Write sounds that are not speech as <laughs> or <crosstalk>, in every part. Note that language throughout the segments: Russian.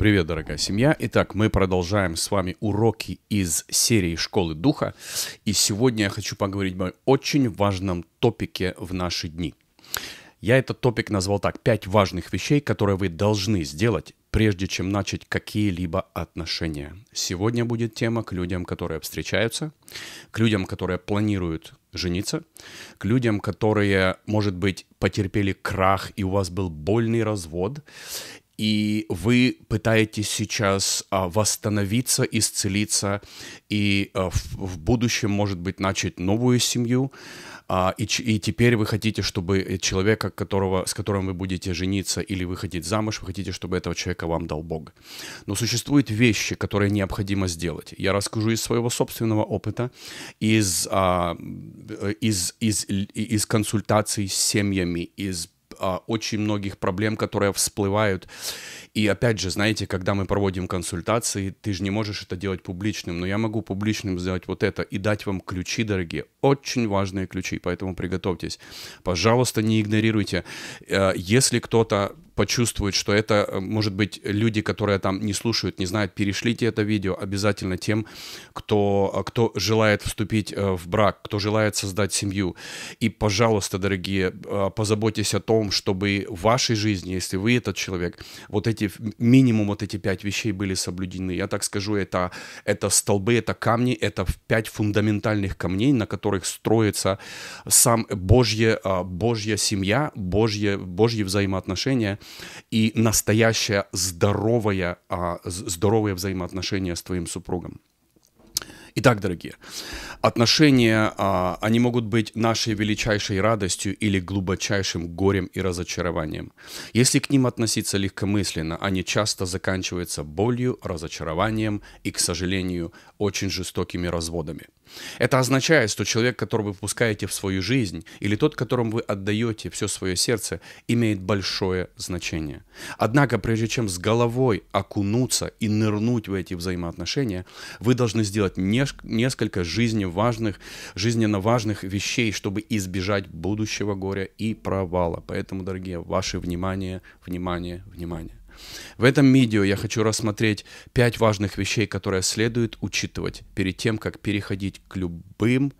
Привет, дорогая семья. Итак, мы продолжаем с вами уроки из серии «Школы духа». И сегодня я хочу поговорить о очень важном топике в наши дни. Я этот топик назвал так «Пять важных вещей, которые вы должны сделать, прежде чем начать какие-либо отношения». Сегодня будет тема к людям, которые встречаются, к людям, которые планируют жениться, к людям, которые, может быть, потерпели крах, и у вас был больный развод, и вы пытаетесь сейчас а, восстановиться, исцелиться, и а, в будущем, может быть, начать новую семью, а, и, и теперь вы хотите, чтобы человека, которого, с которым вы будете жениться или выходить замуж, вы хотите, чтобы этого человека вам дал Бог. Но существуют вещи, которые необходимо сделать. Я расскажу из своего собственного опыта, из, из, из, из консультаций с семьями, из а, очень многих проблем, которые всплывают. И опять же, знаете, когда мы проводим консультации, ты же не можешь это делать публичным, но я могу публичным сделать вот это и дать вам ключи, дорогие, очень важные ключи, поэтому приготовьтесь. Пожалуйста, не игнорируйте. Э, если кто-то почувствуют, что это, э, может быть, люди, которые там не слушают, не знают, перешлите это видео обязательно тем, кто, э, кто желает вступить э, в брак, кто желает создать семью. И, пожалуйста, дорогие, позаботьтесь о том, чтобы в вашей жизни, если вы этот человек, вот эти, минимум вот эти пять вещей были соблюдены. Я так скажу, это, это столбы, это камни, это пять фундаментальных камней, на которых строится сам Божье, Божья семья, Божье, Божьи взаимоотношения – и настоящее здоровое, а, здоровое взаимоотношение с твоим супругом. Итак, дорогие, отношения, а, они могут быть нашей величайшей радостью или глубочайшим горем и разочарованием. Если к ним относиться легкомысленно, они часто заканчиваются болью, разочарованием и, к сожалению, очень жестокими разводами. Это означает, что человек, которого вы пускаете в свою жизнь, или тот, которому вы отдаете все свое сердце, имеет большое значение. Однако, прежде чем с головой окунуться и нырнуть в эти взаимоотношения, вы должны сделать несколько жизненно важных, жизненно важных вещей, чтобы избежать будущего горя и провала. Поэтому, дорогие, ваше внимание, внимание, внимание. В этом видео я хочу рассмотреть 5 важных вещей, которые следует учитывать перед тем, как переходить к любым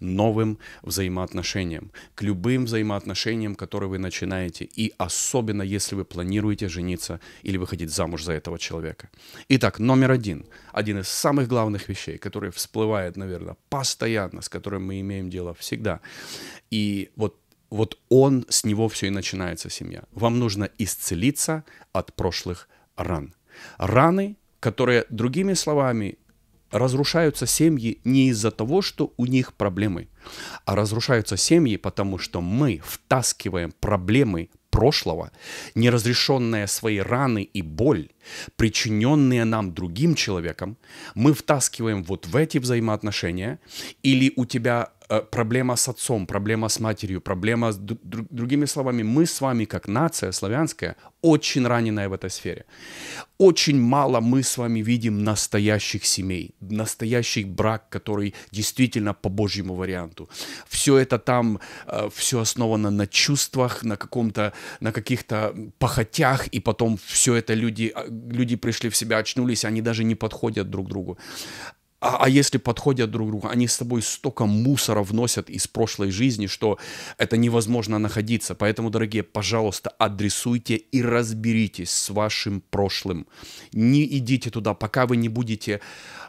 новым взаимоотношениям, к любым взаимоотношениям, которые вы начинаете, и особенно если вы планируете жениться или выходить замуж за этого человека. Итак, номер один, один из самых главных вещей, который всплывает, наверное, постоянно, с которым мы имеем дело всегда. И вот вот он, с него все и начинается семья. Вам нужно исцелиться от прошлых ран. Раны, которые, другими словами, разрушаются семьи не из-за того, что у них проблемы, а разрушаются семьи, потому что мы втаскиваем проблемы прошлого, неразрешенные свои раны и боль причиненные нам другим человеком, мы втаскиваем вот в эти взаимоотношения, или у тебя э, проблема с отцом, проблема с матерью, проблема с друг, другими словами, мы с вами как нация славянская очень раненая в этой сфере. Очень мало мы с вами видим настоящих семей, настоящий брак, который действительно по Божьему варианту. Все это там, э, все основано на чувствах, на каком-то, на каких-то похотях, и потом все это люди а, люди пришли в себя, очнулись, они даже не подходят друг другу. А, а если подходят друг другу, они с собой столько мусора вносят из прошлой жизни, что это невозможно находиться. Поэтому, дорогие, пожалуйста, адресуйте и разберитесь с вашим прошлым. Не идите туда, пока вы не будете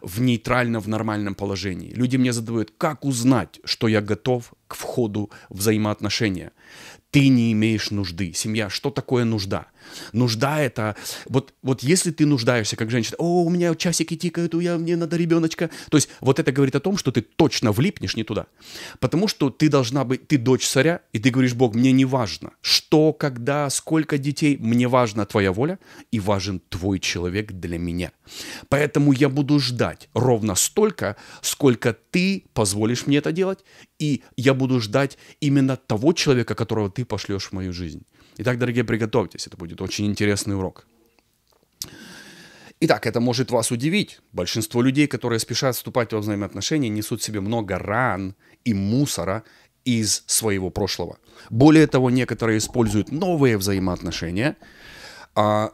в нейтральном в нормальном положении. Люди мне задают, как узнать, что я готов к входу в взаимоотношения? ты не имеешь нужды. Семья, что такое нужда? Нужда это... Вот, вот если ты нуждаешься, как женщина, о, у меня часики тикают, у меня, мне надо ребеночка. То есть вот это говорит о том, что ты точно влипнешь не туда. Потому что ты должна быть, ты дочь царя, и ты говоришь, Бог, мне не важно, что, когда, сколько детей, мне важна твоя воля, и важен твой человек для меня. Поэтому я буду ждать ровно столько, сколько ты позволишь мне это делать, и я буду ждать именно того человека, которого ты ты пошлешь в мою жизнь. Итак, дорогие, приготовьтесь, это будет очень интересный урок. Итак, это может вас удивить. Большинство людей, которые спешат вступать во взаимоотношения, несут себе много ран и мусора из своего прошлого. Более того, некоторые используют новые взаимоотношения а,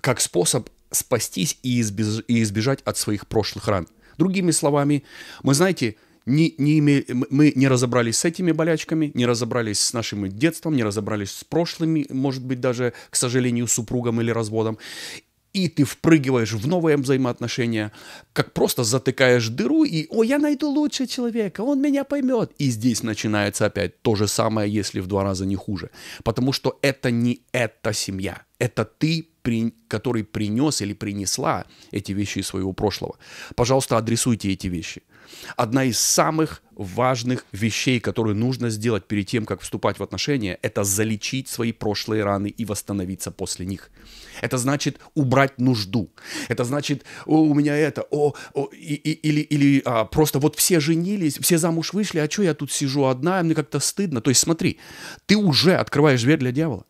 как способ спастись и, избеж- и избежать от своих прошлых ран. Другими словами, мы, знаете, не, не имели, мы не разобрались с этими болячками, не разобрались с нашим детством, не разобрались с прошлыми, может быть, даже, к сожалению, супругом или разводом. И ты впрыгиваешь в новые взаимоотношения, как просто затыкаешь дыру и «О, я найду лучше человека, он меня поймет». И здесь начинается опять то же самое, если в два раза не хуже. Потому что это не эта семья, это ты при, который принес или принесла эти вещи из своего прошлого. Пожалуйста, адресуйте эти вещи. Одна из самых важных вещей, которую нужно сделать перед тем, как вступать в отношения, это залечить свои прошлые раны и восстановиться после них. Это значит убрать нужду. Это значит, о, у меня это, о, о и, и, или, или а, просто вот все женились, все замуж вышли, а что я тут сижу одна, мне как-то стыдно. То есть смотри, ты уже открываешь дверь для дьявола.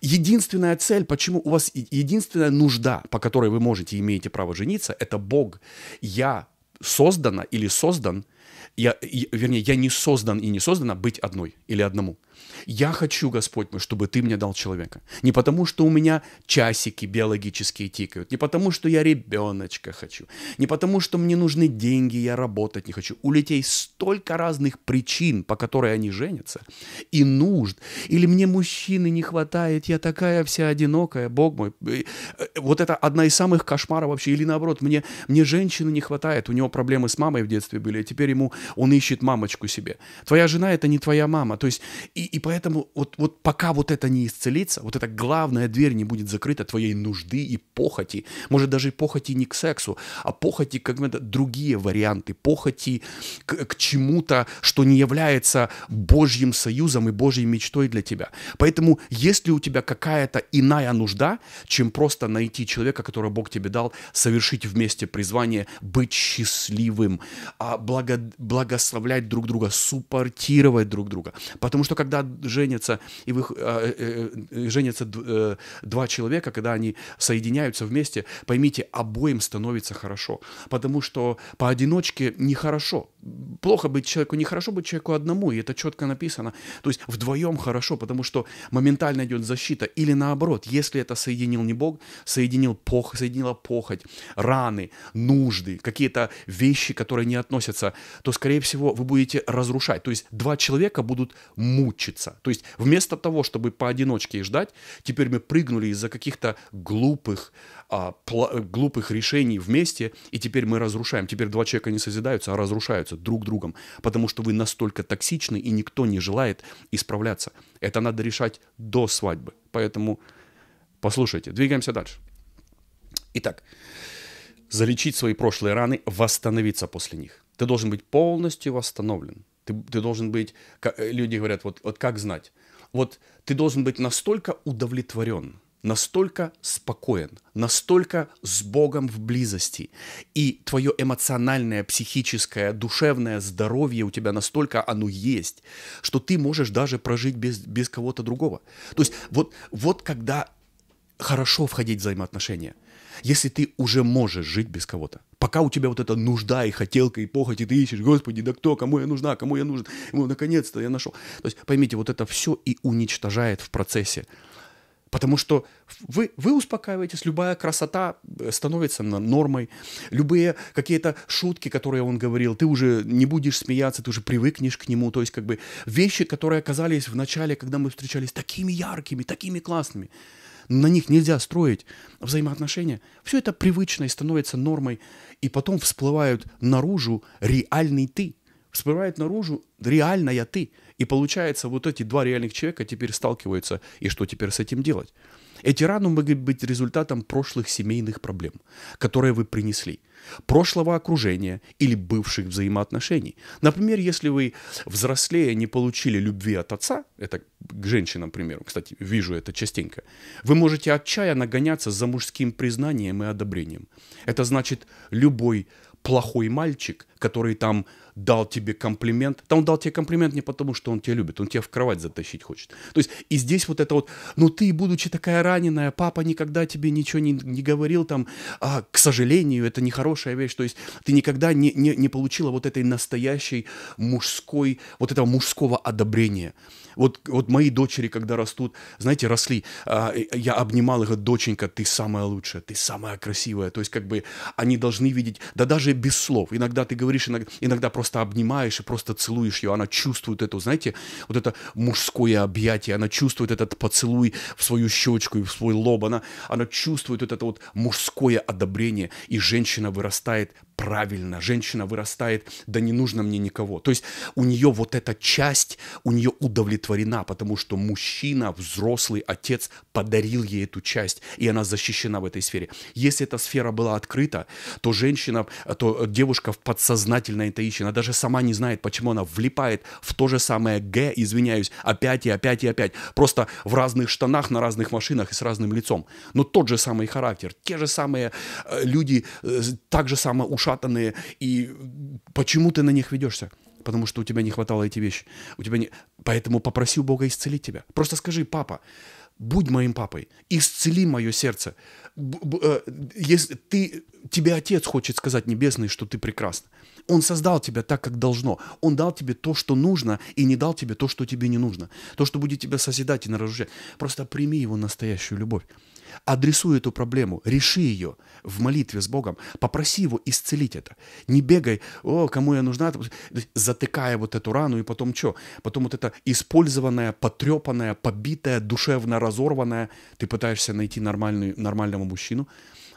Единственная цель, почему у вас единственная нужда, по которой вы можете и имеете право жениться, это Бог. Я создана или создан, я, вернее, я не создан и не создана быть одной или одному. Я хочу, Господь мой, чтобы ты мне дал человека. Не потому, что у меня часики биологические тикают, не потому, что я ребеночка хочу, не потому, что мне нужны деньги, я работать не хочу. У людей столько разных причин, по которой они женятся, и нужд. Или мне мужчины не хватает, я такая вся одинокая, Бог мой. Э, вот это одна из самых кошмаров вообще. Или наоборот, мне, мне женщины не хватает, у него проблемы с мамой в детстве были, а теперь ему он ищет мамочку себе. Твоя жена — это не твоя мама. То есть, и, и поэтому поэтому вот, вот пока вот это не исцелится, вот эта главная дверь не будет закрыта твоей нужды и похоти, может даже и похоти не к сексу, а похоти как то другие варианты, похоти к, к чему-то, что не является Божьим союзом и Божьей мечтой для тебя. Поэтому если у тебя какая-то иная нужда, чем просто найти человека, которого Бог тебе дал, совершить вместе призвание, быть счастливым, а благо, благословлять друг друга, суппортировать друг друга. Потому что когда женятся, и вы, а, э, э, э, э, женятся э, два человека, когда они соединяются вместе, поймите, обоим становится хорошо. Потому что поодиночке нехорошо. Плохо быть человеку, нехорошо быть человеку одному, и это четко написано. То есть вдвоем хорошо, потому что моментально идет защита. Или наоборот, если это соединил не Бог, соединил пох, соединила похоть, раны, нужды, какие-то вещи, которые не относятся, то, скорее всего, вы будете разрушать. То есть два человека будут мучиться меняется. То есть вместо того, чтобы поодиночке ждать, теперь мы прыгнули из-за каких-то глупых, а, глупых решений вместе, и теперь мы разрушаем. Теперь два человека не созидаются, а разрушаются друг другом, потому что вы настолько токсичны, и никто не желает исправляться. Это надо решать до свадьбы. Поэтому послушайте, двигаемся дальше. Итак, залечить свои прошлые раны, восстановиться после них. Ты должен быть полностью восстановлен. Ты, ты должен быть, как, э, люди говорят, вот, вот как знать? Вот ты должен быть настолько удовлетворен, настолько спокоен, настолько с Богом в близости, и твое эмоциональное, психическое, душевное здоровье у тебя настолько оно есть, что ты можешь даже прожить без, без кого-то другого. То есть вот, вот когда хорошо входить в взаимоотношения – если ты уже можешь жить без кого-то, пока у тебя вот эта нужда и хотелка и похоть, и ты ищешь, господи, да кто, кому я нужна, кому я нужен, ну, наконец-то я нашел. То есть поймите, вот это все и уничтожает в процессе. Потому что вы, вы успокаиваетесь, любая красота э, становится нормой, любые какие-то шутки, которые он говорил, ты уже не будешь смеяться, ты уже привыкнешь к нему. То есть как бы вещи, которые оказались в начале, когда мы встречались, такими яркими, такими классными, на них нельзя строить взаимоотношения. Все это привычно и становится нормой. И потом всплывают наружу реальный ты. Всплывает наружу реальная ты. И получается, вот эти два реальных человека теперь сталкиваются. И что теперь с этим делать? Эти раны могут быть результатом прошлых семейных проблем, которые вы принесли, прошлого окружения или бывших взаимоотношений. Например, если вы взрослее не получили любви от отца, это к женщинам, к примеру, кстати, вижу это частенько, вы можете отчаянно гоняться за мужским признанием и одобрением. Это значит, любой плохой мальчик, который там дал тебе комплимент, то он дал тебе комплимент не потому, что он тебя любит, он тебя в кровать затащить хочет. То есть и здесь вот это вот, ну ты, будучи такая раненая, папа никогда тебе ничего не, не говорил там, а, к сожалению, это нехорошая вещь, то есть ты никогда не, не, не получила вот этой настоящей мужской, вот этого мужского одобрения. Вот, вот мои дочери, когда растут, знаете, росли, а, я обнимал их, доченька, ты самая лучшая, ты самая красивая. То есть как бы они должны видеть, да даже без слов. Иногда ты говоришь, иногда, иногда просто обнимаешь и просто целуешь ее. Она чувствует эту, знаете, вот это мужское объятие. Она чувствует этот поцелуй в свою щечку и в свой лоб. Она, она чувствует вот это вот мужское одобрение. И женщина вырастает правильно, женщина вырастает, да не нужно мне никого. То есть у нее вот эта часть, у нее удовлетворена, потому что мужчина, взрослый отец подарил ей эту часть, и она защищена в этой сфере. Если эта сфера была открыта, то женщина, то девушка в подсознательной это ищет, она даже сама не знает, почему она влипает в то же самое Г, извиняюсь, опять и опять и опять, просто в разных штанах, на разных машинах и с разным лицом. Но тот же самый характер, те же самые э, люди, э, так же самое уж ушатанные, и почему ты на них ведешься? Потому что у тебя не хватало эти вещи. У тебя не... Поэтому попроси у Бога исцелить тебя. Просто скажи, папа, будь моим папой, исцели мое сердце. Э, если ты, тебе Отец хочет сказать небесный, что ты прекрасна. Он создал тебя так, как должно. Он дал тебе то, что нужно, и не дал тебе то, что тебе не нужно. То, что будет тебя созидать и нарушать. Просто прими его настоящую любовь. Адресуй эту проблему, реши ее в молитве с Богом, попроси Его исцелить это. Не бегай, о, кому я нужна, затыкая вот эту рану, и потом что? Потом вот это использованная, потрепанная, побитая, душевно разорванная, ты пытаешься найти нормальную нормального мужчину,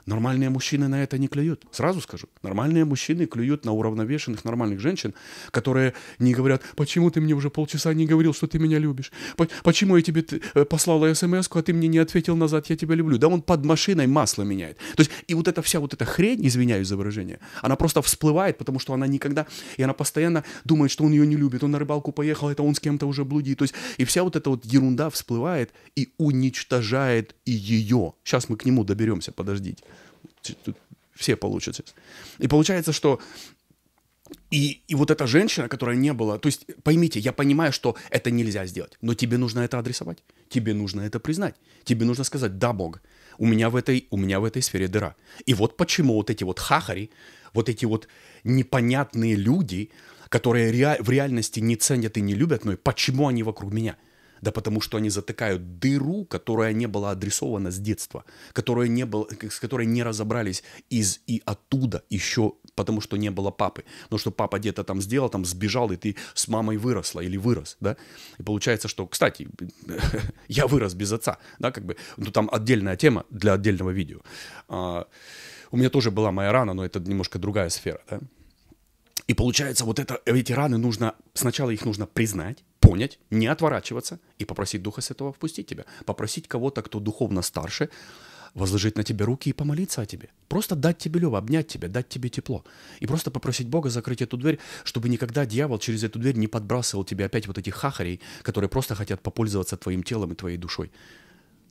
Нормальные мужчины на это не клюют. Сразу скажу. Нормальные мужчины клюют на уравновешенных нормальных женщин, которые не говорят, почему ты мне уже полчаса не говорил, что ты меня любишь? Почему я тебе э, послала смс а ты мне не ответил назад, я тебя люблю? Да он под машиной масло меняет. То есть и вот эта вся вот эта хрень, извиняюсь за выражение, она просто всплывает, потому что она никогда, и она постоянно думает, что он ее не любит, он на рыбалку поехал, это он с кем-то уже блудит. То есть и вся вот эта вот ерунда всплывает и уничтожает и ее. Сейчас мы к нему доберемся, подождите тут все получат И получается, что и, и вот эта женщина, которая не была, то есть поймите, я понимаю, что это нельзя сделать, но тебе нужно это адресовать, тебе нужно это признать, тебе нужно сказать, да, Бог, у меня в этой, у меня в этой сфере дыра. И вот почему вот эти вот хахари, вот эти вот непонятные люди, которые ре, в реальности не ценят и не любят, но и почему они вокруг меня – да потому что они затыкают дыру, которая не была адресована с детства, которая не было, с которой не разобрались из и оттуда еще, потому что не было папы. но что папа где-то там сделал, там сбежал, и ты с мамой выросла или вырос, да? И получается, что, кстати, <laughs> я вырос без отца, да, как бы, ну там отдельная тема для отдельного видео. А, у меня тоже была моя рана, но это немножко другая сфера, да? И получается, вот это, эти раны нужно, сначала их нужно признать, понять, не отворачиваться и попросить Духа Святого впустить тебя. Попросить кого-то, кто духовно старше, возложить на тебя руки и помолиться о тебе. Просто дать тебе любовь, обнять тебя, дать тебе тепло. И просто попросить Бога закрыть эту дверь, чтобы никогда дьявол через эту дверь не подбрасывал тебе опять вот этих хахарей, которые просто хотят попользоваться твоим телом и твоей душой.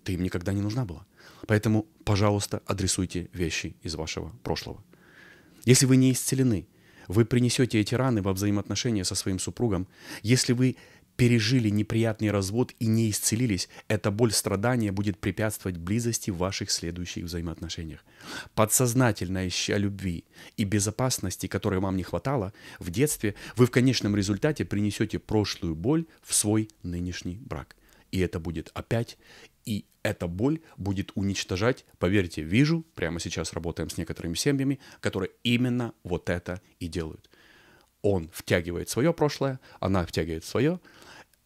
Ты им никогда не нужна была. Поэтому, пожалуйста, адресуйте вещи из вашего прошлого. Если вы не исцелены, вы принесете эти раны во взаимоотношения со своим супругом, если вы пережили неприятный развод и не исцелились, эта боль страдания будет препятствовать близости в ваших следующих взаимоотношениях. Подсознательно ища любви и безопасности, которой вам не хватало в детстве, вы в конечном результате принесете прошлую боль в свой нынешний брак. И это будет опять, и эта боль будет уничтожать, поверьте, вижу, прямо сейчас работаем с некоторыми семьями, которые именно вот это и делают. Он втягивает свое прошлое, она втягивает свое,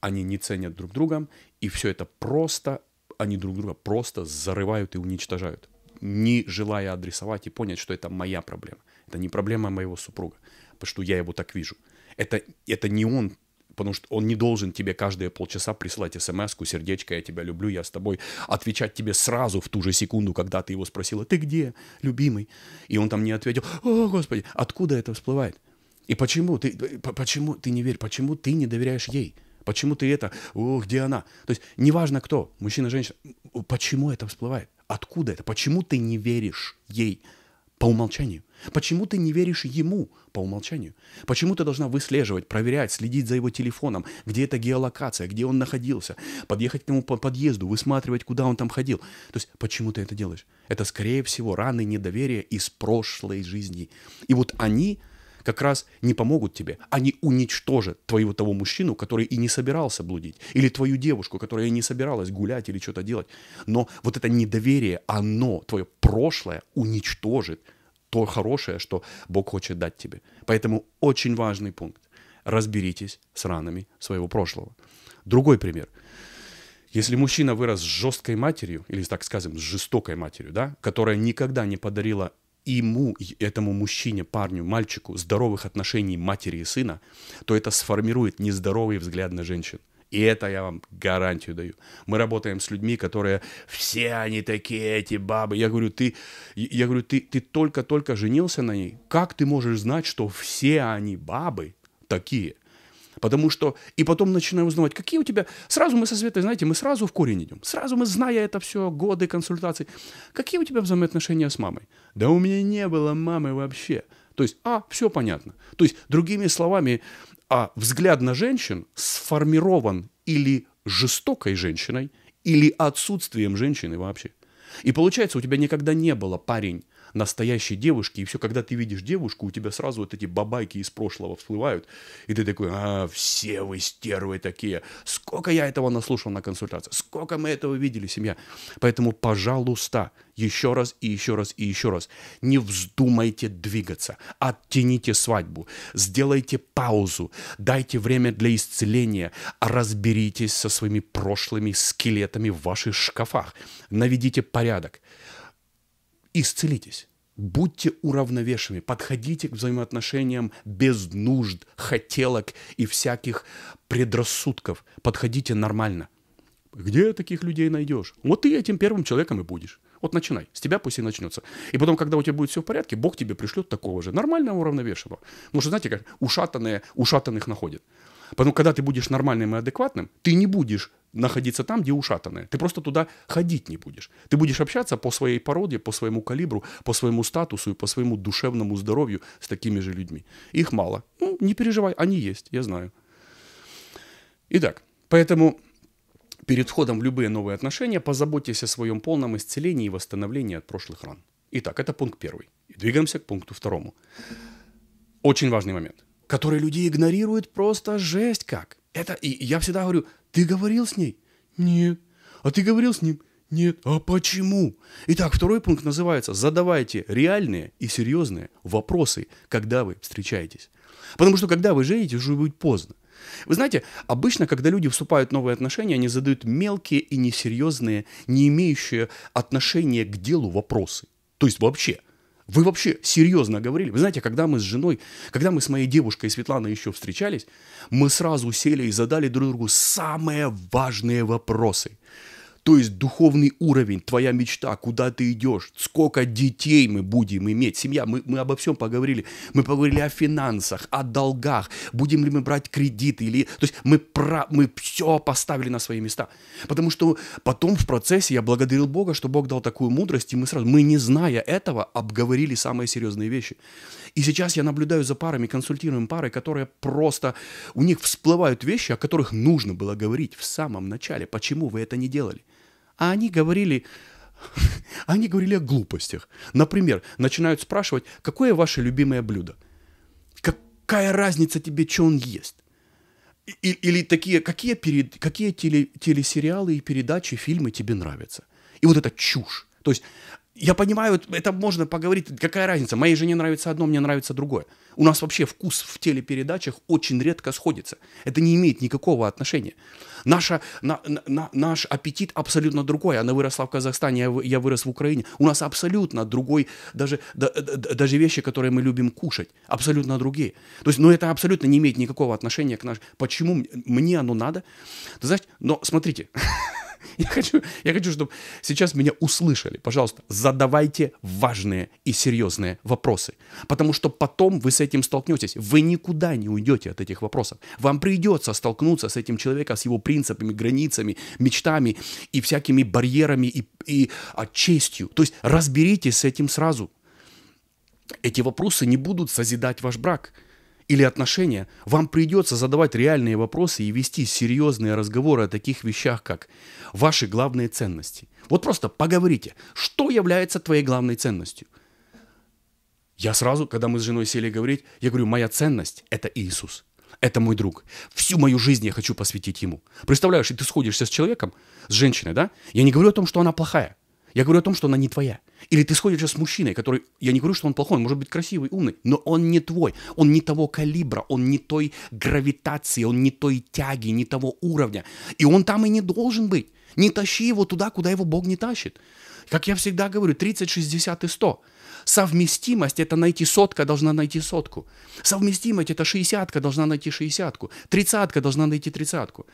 они не ценят друг друга, и все это просто, они друг друга просто зарывают и уничтожают, не желая адресовать и понять, что это моя проблема. Это не проблема моего супруга, потому что я его так вижу. Это, это не он, потому что он не должен тебе каждые полчаса присылать смс сердечко, я тебя люблю, я с тобой, отвечать тебе сразу в ту же секунду, когда ты его спросила, ты где, любимый? И он там не ответил, о, Господи, откуда это всплывает? И почему ты, почему ты не веришь, почему ты не доверяешь ей? Почему ты это? О, где она? То есть неважно кто, мужчина, женщина, почему это всплывает? Откуда это? Почему ты не веришь ей по умолчанию? Почему ты не веришь ему по умолчанию? Почему ты должна выслеживать, проверять, следить за его телефоном, где эта геолокация, где он находился, подъехать к нему по подъезду, высматривать, куда он там ходил? То есть почему ты это делаешь? Это, скорее всего, раны недоверия из прошлой жизни. И вот они как раз не помогут тебе. Они уничтожат твоего того мужчину, который и не собирался блудить. Или твою девушку, которая и не собиралась гулять или что-то делать. Но вот это недоверие, оно, твое прошлое уничтожит то хорошее, что Бог хочет дать тебе. Поэтому очень важный пункт. Разберитесь с ранами своего прошлого. Другой пример. Если мужчина вырос с жесткой матерью, или так скажем, с жестокой матерью, да, которая никогда не подарила ему, этому мужчине, парню, мальчику здоровых отношений матери и сына, то это сформирует нездоровый взгляд на женщин. И это я вам гарантию даю. Мы работаем с людьми, которые все они такие, эти бабы. Я говорю, ты, я говорю, ты, ты только-только женился на ней. Как ты можешь знать, что все они бабы такие? Потому что... И потом начинаю узнавать, какие у тебя... Сразу мы со Светой, знаете, мы сразу в корень идем. Сразу мы, зная это все, годы консультаций. Какие у тебя взаимоотношения с мамой? Да у меня не было мамы вообще. То есть, а, все понятно. То есть, другими словами, а взгляд на женщин сформирован или жестокой женщиной, или отсутствием женщины вообще. И получается, у тебя никогда не было, парень, настоящей девушки. И все, когда ты видишь девушку, у тебя сразу вот эти бабайки из прошлого всплывают. И ты такой, а, все вы стервы такие. Сколько я этого наслушал на консультации, сколько мы этого видели, семья. Поэтому, пожалуйста, еще раз и еще раз и еще раз. Не вздумайте двигаться. Оттяните свадьбу. Сделайте паузу. Дайте время для исцеления. Разберитесь со своими прошлыми скелетами в ваших шкафах. Наведите порядок исцелитесь. Будьте уравновешены, подходите к взаимоотношениям без нужд, хотелок и всяких предрассудков. Подходите нормально. Где таких людей найдешь? Вот ты этим первым человеком и будешь. Вот начинай. С тебя пусть и начнется. И потом, когда у тебя будет все в порядке, Бог тебе пришлет такого же, нормального, уравновешенного. Потому что, знаете, как ушатанные, ушатанных находят. Потому когда ты будешь нормальным и адекватным, ты не будешь находиться там, где ушатанное. Ты просто туда ходить не будешь. Ты будешь общаться по своей породе, по своему калибру, по своему статусу и по своему душевному здоровью с такими же людьми. Их мало. Ну, не переживай, они есть, я знаю. Итак, поэтому перед входом в любые новые отношения позаботьтесь о своем полном исцелении и восстановлении от прошлых ран. Итак, это пункт первый. И двигаемся к пункту второму. Очень важный момент – которые люди игнорируют просто жесть как. Это, и я всегда говорю, ты говорил с ней? Нет. А ты говорил с ним? Нет. А почему? Итак, второй пункт называется «Задавайте реальные и серьезные вопросы, когда вы встречаетесь». Потому что когда вы женитесь, уже будет поздно. Вы знаете, обычно, когда люди вступают в новые отношения, они задают мелкие и несерьезные, не имеющие отношения к делу вопросы. То есть вообще – вы вообще серьезно говорили? Вы знаете, когда мы с женой, когда мы с моей девушкой Светланой еще встречались, мы сразу сели и задали друг другу самые важные вопросы. То есть духовный уровень, твоя мечта, куда ты идешь, сколько детей мы будем иметь, семья, мы, мы обо всем поговорили. Мы поговорили о финансах, о долгах, будем ли мы брать кредит или... То есть мы, про... мы все поставили на свои места. Потому что потом в процессе я благодарил Бога, что Бог дал такую мудрость, и мы сразу, мы не зная этого, обговорили самые серьезные вещи. И сейчас я наблюдаю за парами, консультируем пары, которые просто... У них всплывают вещи, о которых нужно было говорить в самом начале. Почему вы это не делали? А они говорили, <laughs> они говорили о глупостях. Например, начинают спрашивать, какое ваше любимое блюдо? Какая разница тебе, что он ест? И, или такие, какие, перед, какие теле, телесериалы и передачи, фильмы тебе нравятся? И вот это чушь. То есть я понимаю, это можно поговорить, какая разница, моей жене нравится одно, мне нравится другое. У нас вообще вкус в телепередачах очень редко сходится. Это не имеет никакого отношения. Наша, на, на, наш аппетит абсолютно другой. Она выросла в Казахстане, я, я вырос в Украине. У нас абсолютно другой, даже, да, э, да, даже вещи, которые мы любим кушать, абсолютно другие. То есть, ну это абсолютно не имеет никакого отношения к нашему. Почему мне оно надо? Ты знаешь, но смотрите, <laughs> <laughs> Я хочу, я хочу, чтобы сейчас меня услышали. Пожалуйста, задавайте важные и серьезные вопросы. Потому что потом вы с этим столкнетесь. Вы никуда не уйдете от этих вопросов. Вам придется столкнуться с этим человеком, с его принципами, границами, мечтами и всякими барьерами и, и а, честью. То есть разберитесь с этим сразу. Эти вопросы не будут созидать ваш брак или отношения, вам придется задавать реальные вопросы и вести серьезные разговоры о таких вещах, как ваши главные ценности. Вот просто поговорите, что является твоей главной ценностью. Я сразу, когда мы с женой сели говорить, я говорю, моя ценность – это Иисус. Это мой друг. Всю мою жизнь я хочу посвятить ему. Представляешь, и ты сходишься с человеком, с женщиной, да? Я не говорю о том, что она плохая. Я говорю о том, что она не твоя. Или ты сходишься с мужчиной, который, я не говорю, что он плохой, он может быть красивый, умный, но он не твой, он не того калибра, он не той гравитации, он не той тяги, не того уровня. И он там и не должен быть. Не тащи его туда, куда его Бог не тащит. Как я всегда говорю, 30, 60 и 100. Совместимость – это найти сотка, должна найти сотку. Совместимость – это шестьдесятка, должна найти шестьдесятку. Тридцатка должна найти тридцатку.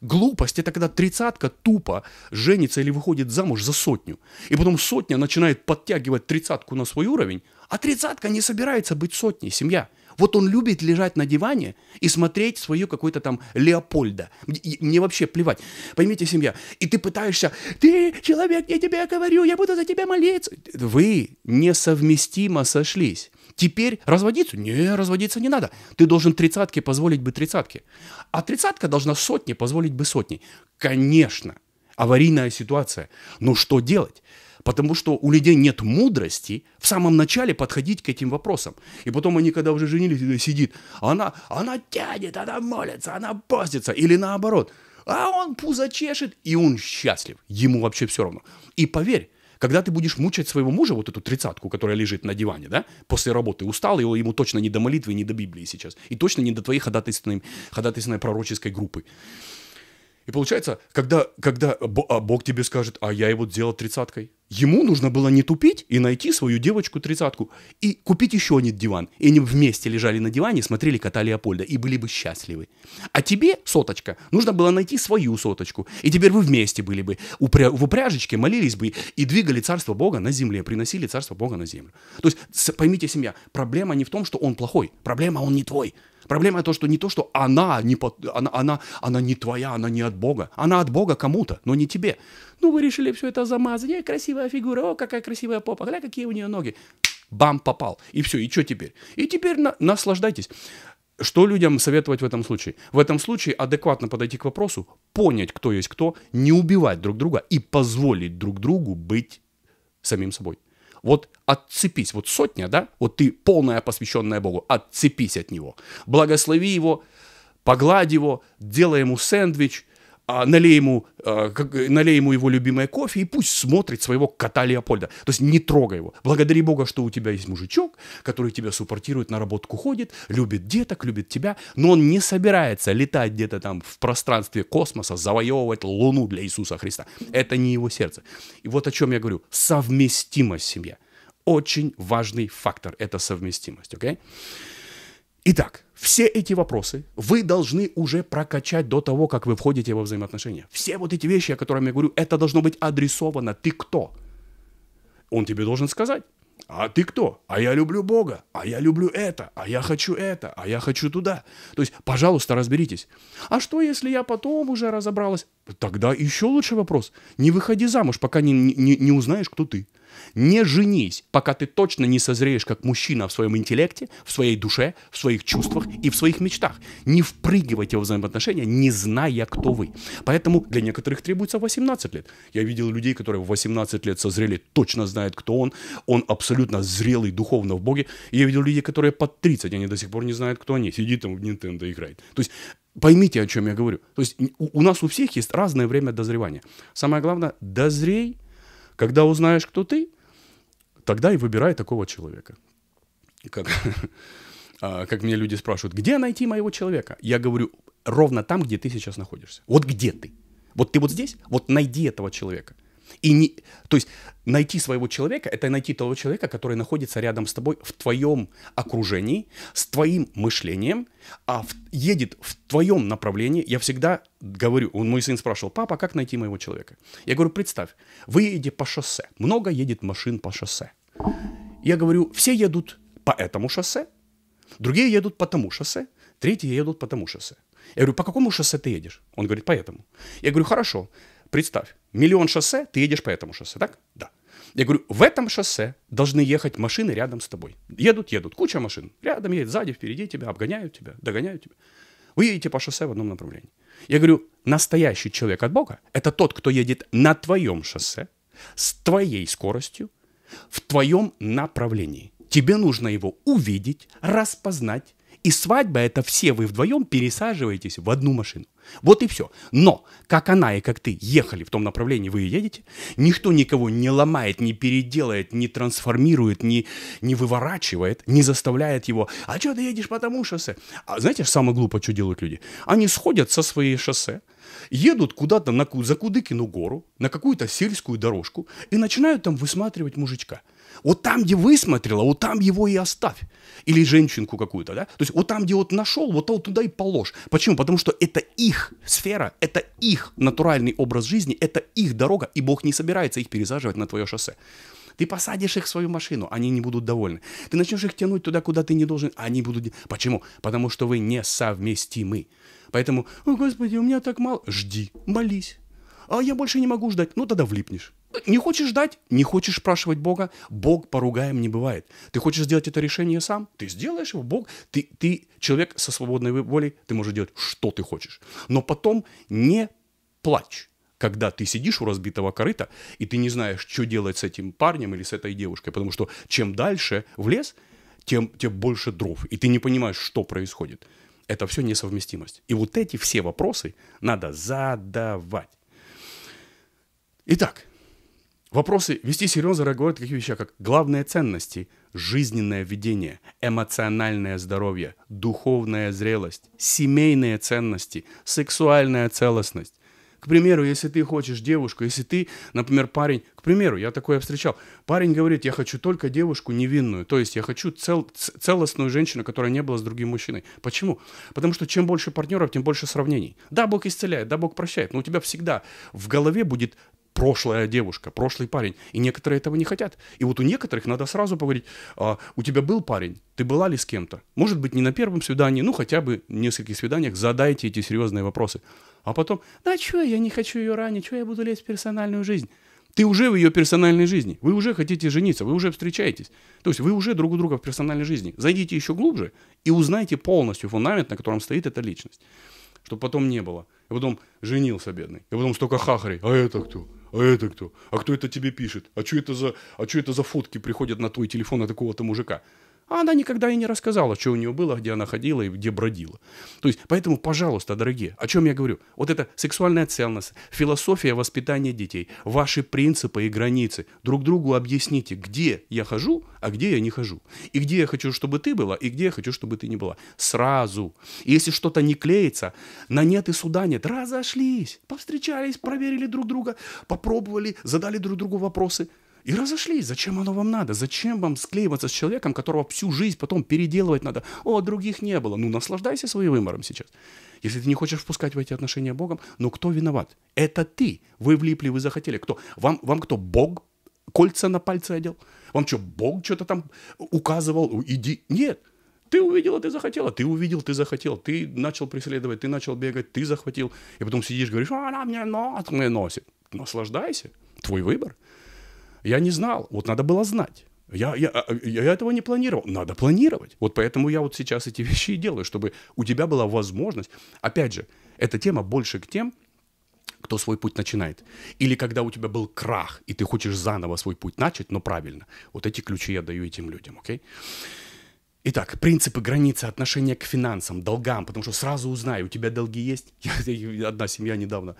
Глупость – это когда тридцатка тупо женится или выходит замуж за сотню. И потом сотня начинает подтягивать тридцатку на свой уровень, а тридцатка не собирается быть сотней, семья. Вот он любит лежать на диване и смотреть свою какую то там Леопольда. Мне вообще плевать. Поймите, семья. И ты пытаешься, ты человек, я тебе говорю, я буду за тебя молиться. Вы несовместимо сошлись. Теперь разводиться? Не, разводиться не надо. Ты должен тридцатке позволить бы тридцатке. А тридцатка должна сотне позволить бы сотне. Конечно, аварийная ситуация. Но что делать? Потому что у людей нет мудрости в самом начале подходить к этим вопросам. И потом они, когда уже женились, э, сидит, она, она тянет, она молится, она постится. Или наоборот, а он пузо чешет, и он счастлив. Ему вообще все равно. И поверь, когда ты будешь мучать своего мужа, вот эту тридцатку, которая лежит на диване, да, после работы устал, его, ему точно не до молитвы, не до Библии сейчас, и точно не до твоей ходатайственной, ходатайственной пророческой группы. И получается, когда, когда а, Бог тебе скажет, а я его делал тридцаткой, Ему нужно было не тупить и найти свою девочку-тридцатку. И купить еще один диван. И они вместе лежали на диване, смотрели кота Леопольда и были бы счастливы. А тебе, соточка, нужно было найти свою соточку. И теперь вы вместе были бы. Упря... В упряжечке молились бы и двигали царство Бога на земле, приносили царство Бога на землю. То есть поймите, семья, проблема не в том, что он плохой. Проблема он не твой. Проблема то, что не то, что она не, под, она, она, она не твоя, она не от Бога. Она от Бога кому-то, но не тебе. Ну, вы решили все это замазать. Э, красивая фигура, о, какая красивая попа, гля, какие у нее ноги. Бам, попал. И все, и что теперь? И теперь на, наслаждайтесь. Что людям советовать в этом случае? В этом случае адекватно подойти к вопросу, понять, кто есть кто, не убивать друг друга и позволить друг другу быть самим собой вот отцепись, вот сотня, да, вот ты полная посвященная Богу, отцепись от него, благослови его, погладь его, делай ему сэндвич – а, налей ему, а, как, налей ему его любимое кофе и пусть смотрит своего кота Леопольда. То есть не трогай его. Благодари Бога, что у тебя есть мужичок, который тебя суппортирует, на работку ходит, любит деток, любит тебя, но он не собирается летать где-то там в пространстве космоса, завоевывать Луну для Иисуса Христа. Это не его сердце. И вот о чем я говорю. Совместимость семья. Очень важный фактор – это совместимость, окей? Okay? Итак, все эти вопросы вы должны уже прокачать до того, как вы входите во взаимоотношения. Все вот эти вещи, о которых я говорю, это должно быть адресовано. Ты кто? Он тебе должен сказать. А ты кто? А я люблю Бога, а я люблю это, а я хочу это, а я хочу туда. То есть, пожалуйста, разберитесь. А что, если я потом уже разобралась? Тогда еще лучше вопрос. Не выходи замуж, пока не, не, не узнаешь, кто ты. Не женись, пока ты точно не созреешь как мужчина в своем интеллекте, в своей душе, в своих чувствах и в своих мечтах. Не впрыгивайте в взаимоотношения, не зная, кто вы. Поэтому для некоторых требуется 18 лет. Я видел людей, которые в 18 лет созрели, точно знают, кто он. Он абсолютно зрелый духовно в Боге. И я видел людей, которые под 30, они до сих пор не знают, кто они. Сидит там в Nintendo играет. То есть Поймите, о чем я говорю. То есть у, у нас у всех есть разное время дозревания. Самое главное, дозрей – когда узнаешь, кто ты, тогда и выбирай такого человека. Как, <laughs> а, как мне люди спрашивают, где найти моего человека? Я говорю, ровно там, где ты сейчас находишься. Вот где ты? Вот ты вот здесь, вот найди этого человека – и не, то есть найти своего человека – это найти того человека, который находится рядом с тобой в твоем окружении, с твоим мышлением, а в, едет в твоем направлении. Я всегда говорю, он, мой сын спрашивал, папа, как найти моего человека? Я говорю, представь, вы едете по шоссе, много едет машин по шоссе. Я говорю, все едут по этому шоссе, другие едут по тому шоссе, третьи едут по тому шоссе. Я говорю, по какому шоссе ты едешь? Он говорит, по этому. Я говорю, хорошо, представь, миллион шоссе, ты едешь по этому шоссе, так? Да. Я говорю, в этом шоссе должны ехать машины рядом с тобой. Едут, едут, куча машин. Рядом едет, сзади, впереди тебя, обгоняют тебя, догоняют тебя. Вы едете по шоссе в одном направлении. Я говорю, настоящий человек от Бога – это тот, кто едет на твоем шоссе, с твоей скоростью, в твоем направлении. Тебе нужно его увидеть, распознать, и свадьба это все вы вдвоем пересаживаетесь в одну машину. Вот и все. Но как она и как ты ехали в том направлении, вы едете, никто никого не ломает, не переделает, не трансформирует, не, не выворачивает, не заставляет его. А что ты едешь по тому шоссе? А знаете, самое глупое, что делают люди? Они сходят со своей шоссе, едут куда-то на Закудыкину гору, на какую-то сельскую дорожку и начинают там высматривать мужичка – вот там, где высмотрела, вот там его и оставь. Или женщинку какую-то, да? То есть вот там, где вот нашел, вот туда и положь. Почему? Потому что это их сфера, это их натуральный образ жизни, это их дорога, и Бог не собирается их пересаживать на твое шоссе. Ты посадишь их в свою машину, они не будут довольны. Ты начнешь их тянуть туда, куда ты не должен, они будут... Почему? Потому что вы не совместимы. Поэтому, о, Господи, у меня так мало. Жди, молись. А я больше не могу ждать. Ну, тогда влипнешь. Не хочешь ждать, не хочешь спрашивать Бога, Бог поругаем не бывает. Ты хочешь сделать это решение сам, ты сделаешь его, Бог, ты, ты человек со свободной волей, ты можешь делать, что ты хочешь. Но потом не плачь, когда ты сидишь у разбитого корыта, и ты не знаешь, что делать с этим парнем или с этой девушкой, потому что чем дальше в лес, тем, тем больше дров, и ты не понимаешь, что происходит. Это все несовместимость. И вот эти все вопросы надо задавать. Итак, Вопросы вести серьезно говорят о таких вещах, как главные ценности, жизненное видение, эмоциональное здоровье, духовная зрелость, семейные ценности, сексуальная целостность. К примеру, если ты хочешь девушку, если ты, например, парень, к примеру, я такое встречал, парень говорит, я хочу только девушку невинную, то есть я хочу цел, целостную женщину, которая не была с другим мужчиной. Почему? Потому что чем больше партнеров, тем больше сравнений. Да, Бог исцеляет, да, Бог прощает, но у тебя всегда в голове будет прошлая девушка, прошлый парень. И некоторые этого не хотят. И вот у некоторых надо сразу поговорить, «А, у тебя был парень, ты была ли с кем-то? Может быть, не на первом свидании, ну хотя бы в нескольких свиданиях задайте эти серьезные вопросы. А потом, да что, я не хочу ее ранить, что я буду лезть в персональную жизнь? Ты уже в ее персональной жизни. Вы уже хотите жениться, вы уже встречаетесь. То есть вы уже друг у друга в персональной жизни. Зайдите еще глубже и узнайте полностью фундамент, на котором стоит эта личность. Чтобы потом не было. И потом женился бедный. И потом столько хахарей. А это кто? А это кто? А кто это тебе пишет? А что это за, а что это за фотки приходят на твой телефон от такого-то мужика? А она никогда и не рассказала, что у нее было, где она ходила и где бродила. То есть, поэтому, пожалуйста, дорогие, о чем я говорю? Вот это сексуальная целостность, философия воспитания детей, ваши принципы и границы. Друг другу объясните, где я хожу, а где я не хожу. И где я хочу, чтобы ты была, и где я хочу, чтобы ты не была. Сразу. И если что-то не клеится, на нет и суда нет. Разошлись, повстречались, проверили друг друга, попробовали, задали друг другу вопросы – и разошлись. Зачем оно вам надо? Зачем вам склеиваться с человеком, которого всю жизнь потом переделывать надо? О, других не было. Ну, наслаждайся своим вымором сейчас. Если ты не хочешь впускать в эти отношения Богом, ну кто виноват? Это ты. Вы влипли, вы захотели. Кто? Вам, вам кто, Бог кольца на пальцы одел? Вам что, Бог что-то там указывал? Иди. Нет. Ты увидела, ты захотела, ты увидел, ты захотел, ты начал преследовать, ты начал бегать, ты захватил, и потом сидишь, говоришь, «А, она мне нос, мне носит. Наслаждайся, твой выбор. Я не знал, вот надо было знать. Я, а, я, я этого не планировал. Надо планировать. Вот поэтому я вот сейчас эти <laughs> вещи и делаю, чтобы у тебя была возможность. Опять же, эта тема больше к тем, кто свой путь начинает. Или когда у тебя был крах, и ты хочешь заново свой путь начать, но правильно. Вот эти ключи я даю этим людям, окей? Итак, принципы, границы, отношения к финансам, долгам, потому что сразу узнаю, у тебя долги есть. <laughs> я, одна семья недавно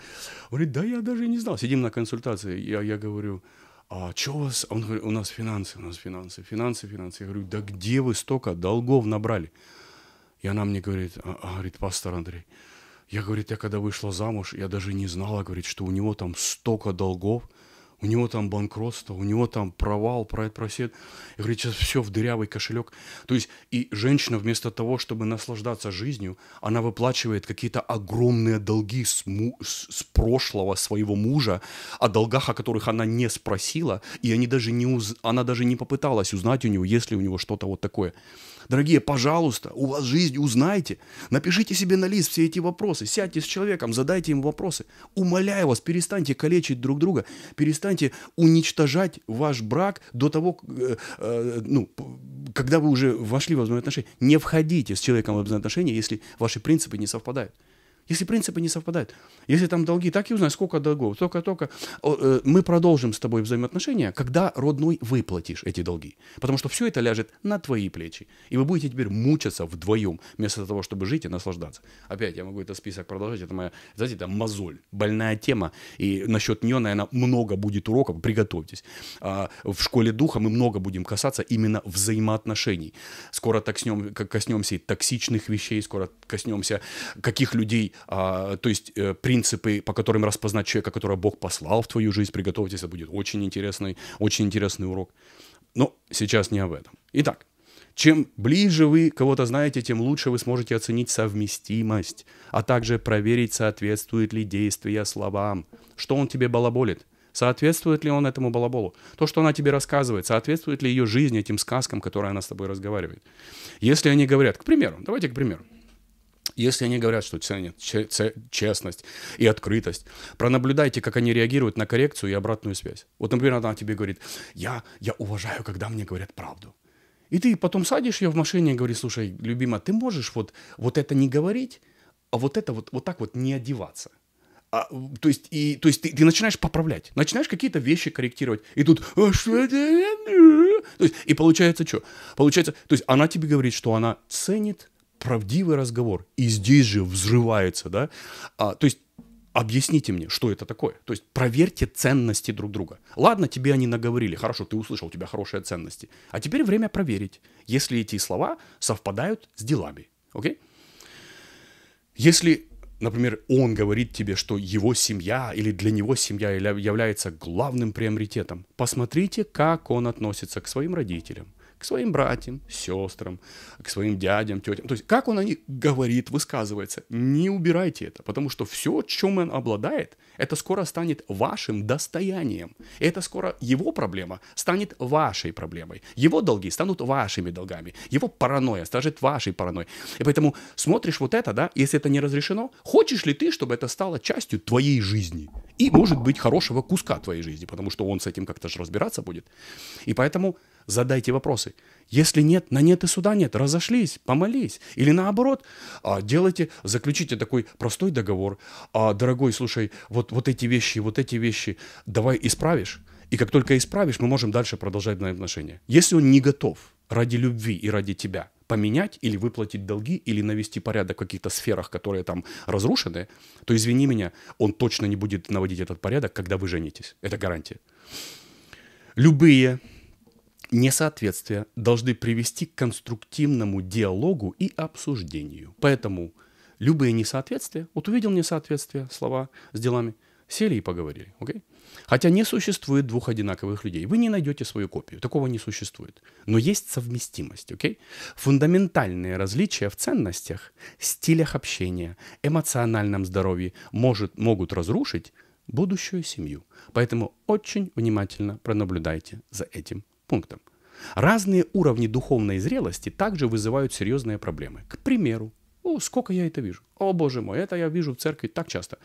говорит, да я даже не знал. Сидим на консультации, я, я говорю, а что у вас? Он говорит, у нас финансы, у нас финансы, финансы, финансы. Я говорю, да где вы столько долгов набрали? И она мне говорит, а, а говорит, пастор Андрей, я, говорит, я когда вышла замуж, я даже не знала, говорит, что у него там столько долгов у него там банкротство, у него там провал, просед. И говорит, сейчас все в дырявый кошелек. То есть и женщина вместо того, чтобы наслаждаться жизнью, она выплачивает какие-то огромные долги с, му- с прошлого своего мужа, о долгах, о которых она не спросила, и они даже не уз- она даже не попыталась узнать у него, есть ли у него что-то вот такое. Дорогие, пожалуйста, у вас жизнь, узнайте. Напишите себе на лист все эти вопросы. Сядьте с человеком, задайте им вопросы. Умоляю вас, перестаньте калечить друг друга. Перестаньте уничтожать ваш брак до того, э, э, ну, когда вы уже вошли в взаимоотношения. Не входите с человеком в взаимоотношения, если ваши принципы не совпадают. Если принципы не совпадают, если там долги, так и узнай, сколько долгов, только-только. Э, мы продолжим с тобой взаимоотношения, когда родной выплатишь эти долги. Потому что все это ляжет на твои плечи. И вы будете теперь мучаться вдвоем, вместо того, чтобы жить и наслаждаться. Опять я могу этот список продолжать, это моя, знаете, это мозоль, больная тема. И насчет нее, наверное, много будет уроков, приготовьтесь. А, в школе духа мы много будем касаться именно взаимоотношений. Скоро так снем, коснемся и токсичных вещей, скоро коснемся каких людей а, то есть э, принципы, по которым распознать человека, которого Бог послал в твою жизнь, приготовьтесь, это будет очень интересный, очень интересный урок. Но сейчас не об этом. Итак, чем ближе вы кого-то знаете, тем лучше вы сможете оценить совместимость, а также проверить, соответствует ли действие словам, что он тебе балаболит, соответствует ли он этому балаболу, то, что она тебе рассказывает, соответствует ли ее жизнь этим сказкам, которые она с тобой разговаривает. Если они говорят, к примеру, давайте к примеру, если они говорят, что ценят честность и открытость, пронаблюдайте, как они реагируют на коррекцию и обратную связь. Вот, например, она тебе говорит, я, я уважаю, когда мне говорят правду. И ты потом садишь ее в машине и говоришь, слушай, любимая, ты можешь вот, вот это не говорить, а вот это вот, вот так вот не одеваться. А, то есть, и, то есть ты, ты начинаешь поправлять, начинаешь какие-то вещи корректировать. И тут... А что это? То есть, и получается что? Получается, то есть она тебе говорит, что она ценит правдивый разговор. И здесь же взрывается, да? А, то есть объясните мне, что это такое. То есть проверьте ценности друг друга. Ладно, тебе они наговорили, хорошо, ты услышал, у тебя хорошие ценности. А теперь время проверить, если эти слова совпадают с делами. Окей? Okay? Если, например, он говорит тебе, что его семья или для него семья является главным приоритетом, посмотрите, как он относится к своим родителям, к своим братьям, сестрам, к своим дядям, тетям. То есть как он о них говорит, высказывается. Не убирайте это, потому что все, чем он обладает, это скоро станет вашим достоянием. И это скоро его проблема станет вашей проблемой. Его долги станут вашими долгами. Его паранойя станет вашей паранойей. И поэтому смотришь вот это, да, если это не разрешено, хочешь ли ты, чтобы это стало частью твоей жизни? И, может быть, хорошего куска твоей жизни, потому что он с этим как-то же разбираться будет. И поэтому задайте вопросы. Если нет, на нет и суда нет, разошлись, помолись. Или наоборот, а, делайте, заключите такой простой договор. А, дорогой, слушай, вот, вот эти вещи, вот эти вещи, давай исправишь. И как только исправишь, мы можем дальше продолжать на отношения. Если он не готов ради любви и ради тебя поменять или выплатить долги, или навести порядок в каких-то сферах, которые там разрушены, то, извини меня, он точно не будет наводить этот порядок, когда вы женитесь. Это гарантия. Любые несоответствия должны привести к конструктивному диалогу и обсуждению. Поэтому любые несоответствия, вот увидел несоответствие, слова с делами, сели и поговорили. Okay? Хотя не существует двух одинаковых людей. Вы не найдете свою копию, такого не существует. Но есть совместимость. Okay? Фундаментальные различия в ценностях, стилях общения, эмоциональном здоровье может, могут разрушить будущую семью. Поэтому очень внимательно пронаблюдайте за этим пунктам. Разные уровни духовной зрелости также вызывают серьезные проблемы. К примеру, о, сколько я это вижу. О, боже мой, это я вижу в церкви так часто.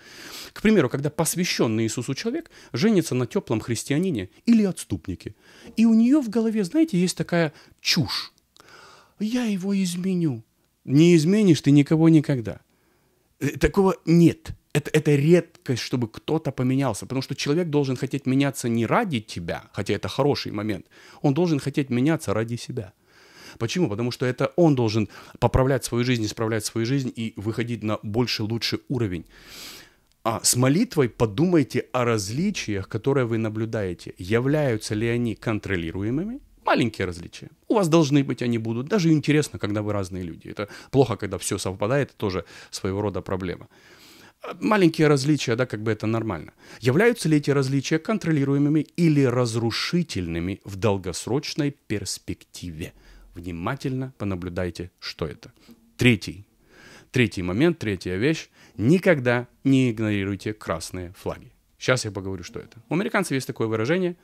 К примеру, когда посвященный Иисусу человек женится на теплом христианине или отступнике. И у нее в голове, знаете, есть такая чушь. Я его изменю. Не изменишь ты никого никогда. Э, такого нет это, это редкость, чтобы кто-то поменялся, потому что человек должен хотеть меняться не ради тебя, хотя это хороший момент, он должен хотеть меняться ради себя. Почему? Потому что это он должен поправлять свою жизнь, исправлять свою жизнь и выходить на больше, лучший уровень. А с молитвой подумайте о различиях, которые вы наблюдаете. Являются ли они контролируемыми? Маленькие различия. У вас должны быть, они будут. Даже интересно, когда вы разные люди. Это плохо, когда все совпадает, это тоже своего рода проблема маленькие различия, да, как бы это нормально. Являются ли эти различия контролируемыми или разрушительными в долгосрочной перспективе? Внимательно понаблюдайте, что это. Третий. Третий момент, третья вещь. Никогда не игнорируйте красные флаги. Сейчас я поговорю, что это. У американцев есть такое выражение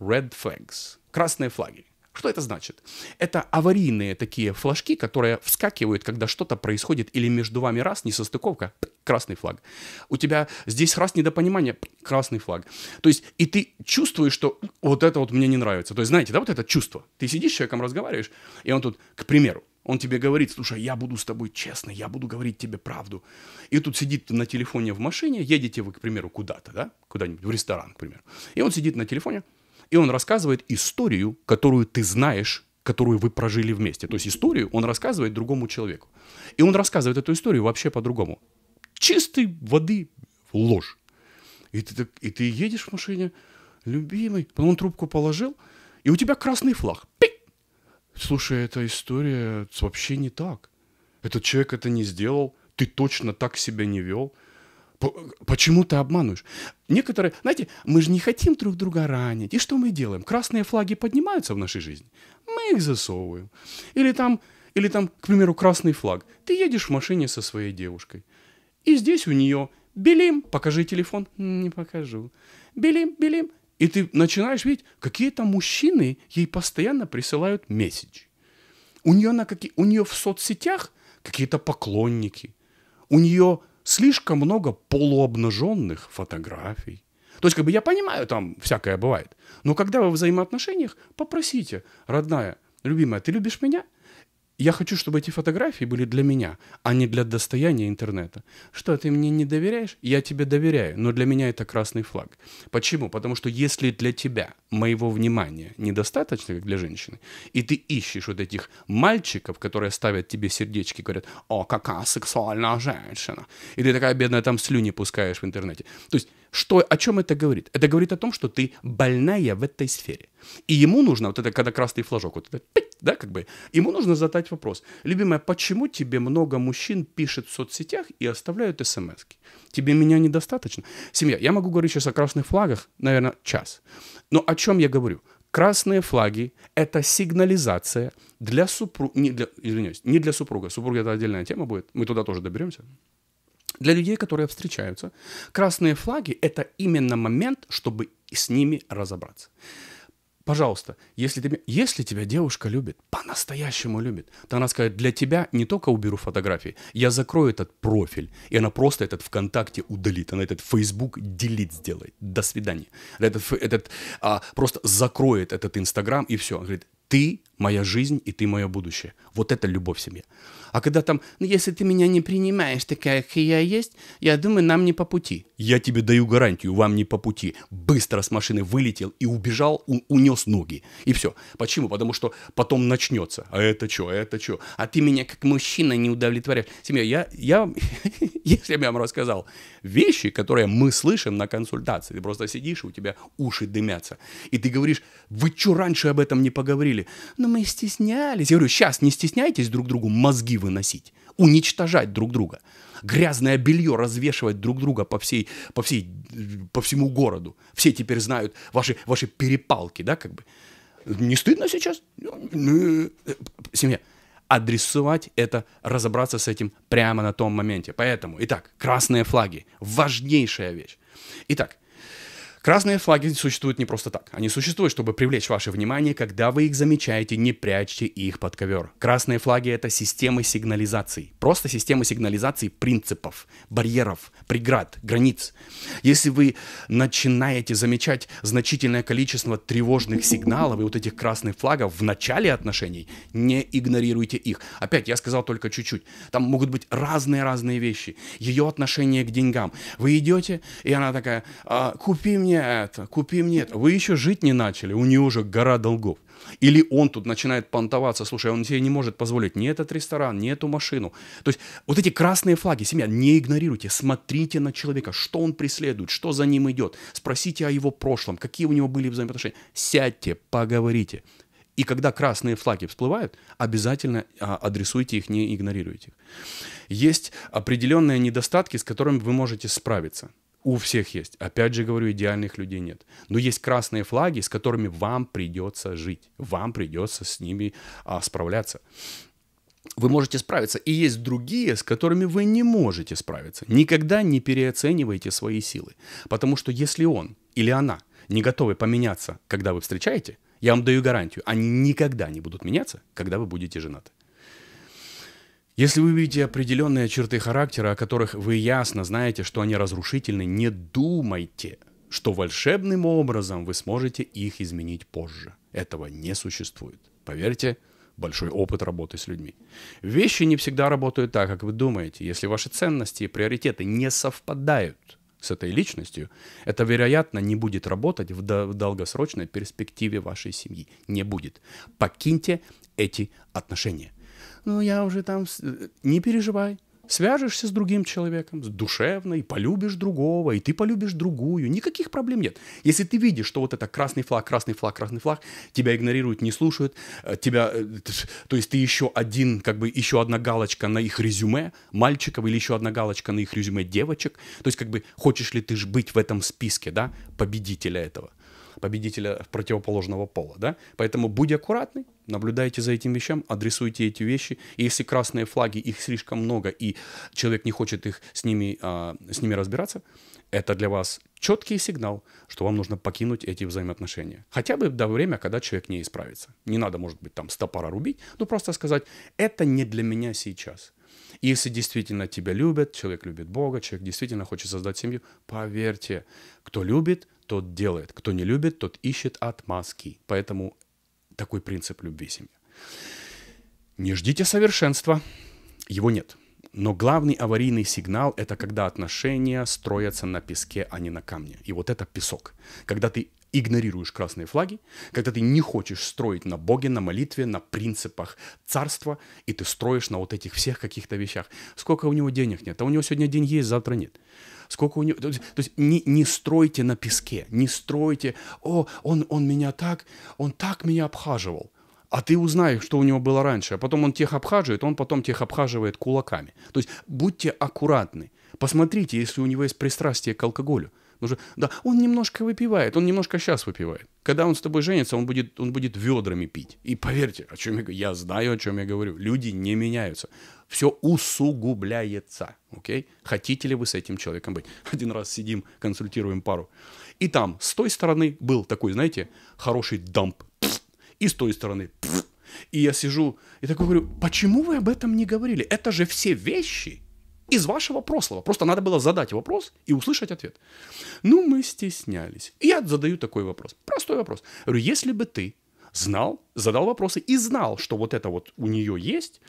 red flags, красные флаги. Что это значит? Это аварийные такие флажки, которые вскакивают, когда что-то происходит, или между вами раз, несостыковка, красный флаг. У тебя здесь раз недопонимание, красный флаг. То есть, и ты чувствуешь, что вот это вот мне не нравится. То есть, знаете, да, вот это чувство. Ты сидишь с человеком, разговариваешь, и он тут, к примеру, он тебе говорит, слушай, я буду с тобой честно, я буду говорить тебе правду. И тут сидит на телефоне в машине, едете вы, к примеру, куда-то, да, куда-нибудь, в ресторан, к примеру. И он сидит на телефоне, и он рассказывает историю, которую ты знаешь, которую вы прожили вместе. То есть историю он рассказывает другому человеку. И он рассказывает эту историю вообще по-другому. Чистой воды ложь. И ты, и ты едешь в машине, любимый, потом он трубку положил, и у тебя красный флаг. Пи, Слушай, эта история вообще не так. Этот человек это не сделал, ты точно так себя не вел. Почему ты обманываешь? Некоторые, знаете, мы же не хотим друг друга ранить. И что мы делаем? Красные флаги поднимаются в нашей жизни. Мы их засовываем. Или там, или там, к примеру, красный флаг. Ты едешь в машине со своей девушкой. И здесь у нее Белим, покажи телефон. Не покажу. Белим, Белим. И ты начинаешь видеть, какие-то мужчины ей постоянно присылают месседжи. У нее, на какие, у нее в соцсетях какие-то поклонники. У нее слишком много полуобнаженных фотографий. То есть, как бы я понимаю, там всякое бывает. Но когда вы в взаимоотношениях, попросите, родная, любимая, ты любишь меня? я хочу, чтобы эти фотографии были для меня, а не для достояния интернета. Что, ты мне не доверяешь? Я тебе доверяю, но для меня это красный флаг. Почему? Потому что если для тебя моего внимания недостаточно, как для женщины, и ты ищешь вот этих мальчиков, которые ставят тебе сердечки, говорят, о, какая сексуальная женщина, и ты такая бедная там слюни пускаешь в интернете. То есть что, о чем это говорит? Это говорит о том, что ты больная в этой сфере. И ему нужно, вот это когда красный флажок, вот это, да, как бы, ему нужно задать вопрос. Любимая, почему тебе много мужчин пишет в соцсетях и оставляют смс -ки? Тебе меня недостаточно? Семья, я могу говорить сейчас о красных флагах, наверное, час. Но о чем я говорю? Красные флаги – это сигнализация для супруга, не для, извиняюсь, не для супруга, супруга – это отдельная тема будет, мы туда тоже доберемся, для людей, которые встречаются, красные флаги – это именно момент, чтобы с ними разобраться. Пожалуйста, если, тебе, если тебя девушка любит, по-настоящему любит, то она скажет, для тебя не только уберу фотографии, я закрою этот профиль, и она просто этот ВКонтакте удалит, она этот Facebook делит сделает, до свидания. Этот, этот а, просто закроет этот Инстаграм, и все. Она говорит, ты моя жизнь и ты мое будущее. Вот это любовь в семье. А когда там, ну если ты меня не принимаешь, такая, как я есть, я думаю, нам не по пути. Я тебе даю гарантию, вам не по пути. Быстро с машины вылетел и убежал, у- унес ноги. И все. Почему? Потому что потом начнется. А это что? А это что? А ты меня как мужчина не удовлетворяешь. Семья, я, я <laughs> если бы я вам рассказал вещи, которые мы слышим на консультации, ты просто сидишь, и у тебя уши дымятся. И ты говоришь, вы что раньше об этом не поговорили? были. Но «Ну, мы стеснялись. Я говорю, сейчас не стесняйтесь друг другу мозги выносить, уничтожать друг друга, грязное белье развешивать друг друга по, всей, по, всей, по всему городу. Все теперь знают ваши, ваши перепалки, да, как бы. Не стыдно сейчас? «Ну, э, семья адресовать это, разобраться с этим прямо на том моменте. Поэтому, итак, красные флаги – важнейшая вещь. Итак, Красные флаги существуют не просто так. Они существуют, чтобы привлечь ваше внимание, когда вы их замечаете, не прячьте их под ковер. Красные флаги — это системы сигнализации. Просто системы сигнализации принципов, барьеров, преград, границ. Если вы начинаете замечать значительное количество тревожных сигналов и вот этих красных флагов в начале отношений, не игнорируйте их. Опять, я сказал только чуть-чуть. Там могут быть разные-разные вещи. Ее отношение к деньгам. Вы идете, и она такая, а, купи мне мне это, купи мне это. Вы еще жить не начали, у нее уже гора долгов. Или он тут начинает понтоваться, слушай, он тебе не может позволить ни этот ресторан, ни эту машину. То есть вот эти красные флаги, семья, не игнорируйте, смотрите на человека, что он преследует, что за ним идет, спросите о его прошлом, какие у него были взаимоотношения. Сядьте, поговорите. И когда красные флаги всплывают, обязательно а, адресуйте их, не игнорируйте их. Есть определенные недостатки, с которыми вы можете справиться у всех есть. Опять же говорю, идеальных людей нет. Но есть красные флаги, с которыми вам придется жить. Вам придется с ними а, справляться. Вы можете справиться. И есть другие, с которыми вы не можете справиться. Никогда не переоценивайте свои силы. Потому что если он или она не готовы поменяться, когда вы встречаете, я вам даю гарантию, они никогда не будут меняться, когда вы будете женаты. Если вы видите определенные черты характера, о которых вы ясно знаете, что они разрушительны, не думайте, что волшебным образом вы сможете их изменить позже. Этого не существует. Поверьте, большой опыт работы с людьми. Вещи не всегда работают так, как вы думаете. Если ваши ценности и приоритеты не совпадают с этой личностью, это, вероятно, не будет работать в, до- в долгосрочной перспективе вашей семьи. Не будет. Покиньте эти отношения ну я уже там... Э, не переживай, свяжешься с другим человеком, с душевной, полюбишь другого, и ты полюбишь другую. Никаких проблем нет. Если ты видишь, что вот это красный флаг, красный флаг, красный флаг, тебя игнорируют, не слушают, э, тебя, э, то есть ты еще один, как бы еще одна галочка на их резюме мальчиков или еще одна галочка на их резюме девочек. То есть как бы хочешь ли ты быть в этом списке, да, победителя этого? победителя противоположного пола, да? Поэтому будь аккуратный, наблюдайте за этим вещам, адресуйте эти вещи. И если красные флаги, их слишком много, и человек не хочет их с ними, а, с ними разбираться, это для вас четкий сигнал, что вам нужно покинуть эти взаимоотношения. Хотя бы до время, когда человек не исправится. Не надо, может быть, там стопора рубить, но просто сказать, это не для меня сейчас если действительно тебя любят, человек любит Бога, человек действительно хочет создать семью, поверьте, кто любит, тот делает. Кто не любит, тот ищет отмазки. Поэтому такой принцип любви семьи. Не ждите совершенства, его нет. Но главный аварийный сигнал – это когда отношения строятся на песке, а не на камне. И вот это песок. Когда ты игнорируешь красные флаги, когда ты не хочешь строить на Боге, на молитве, на принципах царства, и ты строишь на вот этих всех каких-то вещах. Сколько у него денег нет? А у него сегодня день есть, завтра нет. Сколько у него... То есть, то есть не, не стройте на песке, не стройте, о, он, он меня так, он так меня обхаживал. А ты узнаешь, что у него было раньше, а потом он тех обхаживает, он потом тех обхаживает кулаками. То есть будьте аккуратны. Посмотрите, если у него есть пристрастие к алкоголю – Нужно, да, он немножко выпивает, он немножко сейчас выпивает. Когда он с тобой женится, он будет, он будет ведрами пить. И поверьте, о чем я я знаю, о чем я говорю. Люди не меняются. Все усугубляется, окей? Хотите ли вы с этим человеком быть? <laughs> Один раз сидим, консультируем пару. И там с той стороны был такой, знаете, хороший дамп. И с той стороны. И я сижу и такой говорю, почему вы об этом не говорили? Это же все вещи, из вашего прошлого. Просто надо было задать вопрос и услышать ответ. Ну, мы стеснялись. И я задаю такой вопрос. Простой вопрос. Я говорю, если бы ты знал, задал вопросы и знал, что вот это вот у нее есть,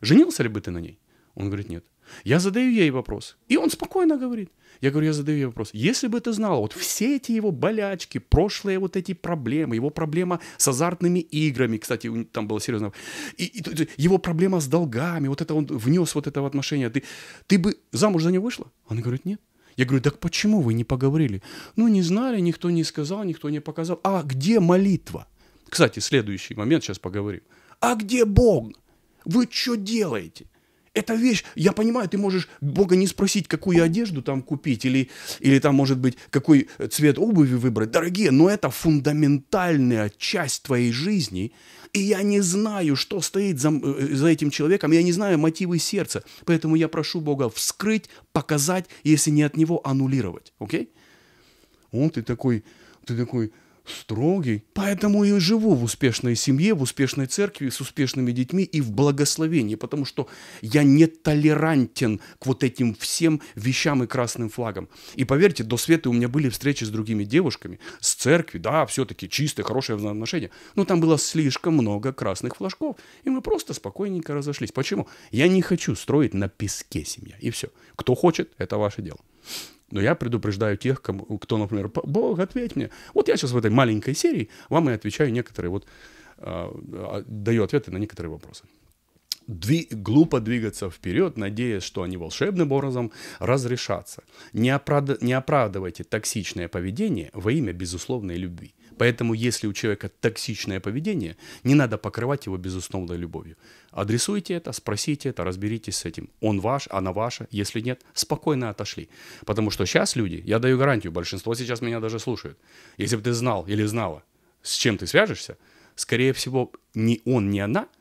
женился ли бы ты на ней? Он говорит, нет. Я задаю ей вопрос. И он спокойно говорит. Я говорю, я задаю ей вопрос. Если бы ты знала, вот все эти его болячки, прошлые вот эти проблемы, его проблема с азартными играми, кстати, там было серьезно, и, и, его проблема с долгами, вот это он внес вот это в отношения. Ты, ты бы замуж за него вышла? Она говорит, нет. Я говорю, так почему вы не поговорили? Ну, не знали, никто не сказал, никто не показал. А где молитва? Кстати, следующий момент, сейчас поговорим. А где Бог? Вы что делаете? Эта вещь, я понимаю, ты можешь Бога не спросить, какую одежду там купить, или, или там, может быть, какой цвет обуви выбрать. Дорогие, но это фундаментальная часть твоей жизни, и я не знаю, что стоит за, э, за этим человеком, я не знаю мотивы сердца. Поэтому я прошу Бога вскрыть, показать, если не от него, аннулировать. Окей? Okay? Он ты такой, ты такой, Строгий. Поэтому я живу в успешной семье, в успешной церкви, с успешными детьми и в благословении, потому что я не толерантен к вот этим всем вещам и красным флагам. И поверьте, до света у меня были встречи с другими девушками, с церкви, да, все-таки чистое, хорошее взаимоотношение, но там было слишком много красных флажков, и мы просто спокойненько разошлись. Почему? Я не хочу строить на песке семья, и все. Кто хочет, это ваше дело. Но я предупреждаю тех, кому, кто, например, Бог, ответь мне. Вот я сейчас в этой маленькой серии вам и отвечаю некоторые, вот э, даю ответы на некоторые вопросы. Дви, глупо двигаться вперед, надеясь, что они волшебным образом разрешатся. Не, оправд, не оправдывайте токсичное поведение во имя безусловной любви. Поэтому, если у человека токсичное поведение, не надо покрывать его безусловной любовью. Адресуйте это, спросите это, разберитесь с этим. Он ваш, она ваша. Если нет, спокойно отошли. Потому что сейчас люди, я даю гарантию, большинство сейчас меня даже слушают. Если бы ты знал или знала, с чем ты свяжешься, скорее всего, ни он, ни она –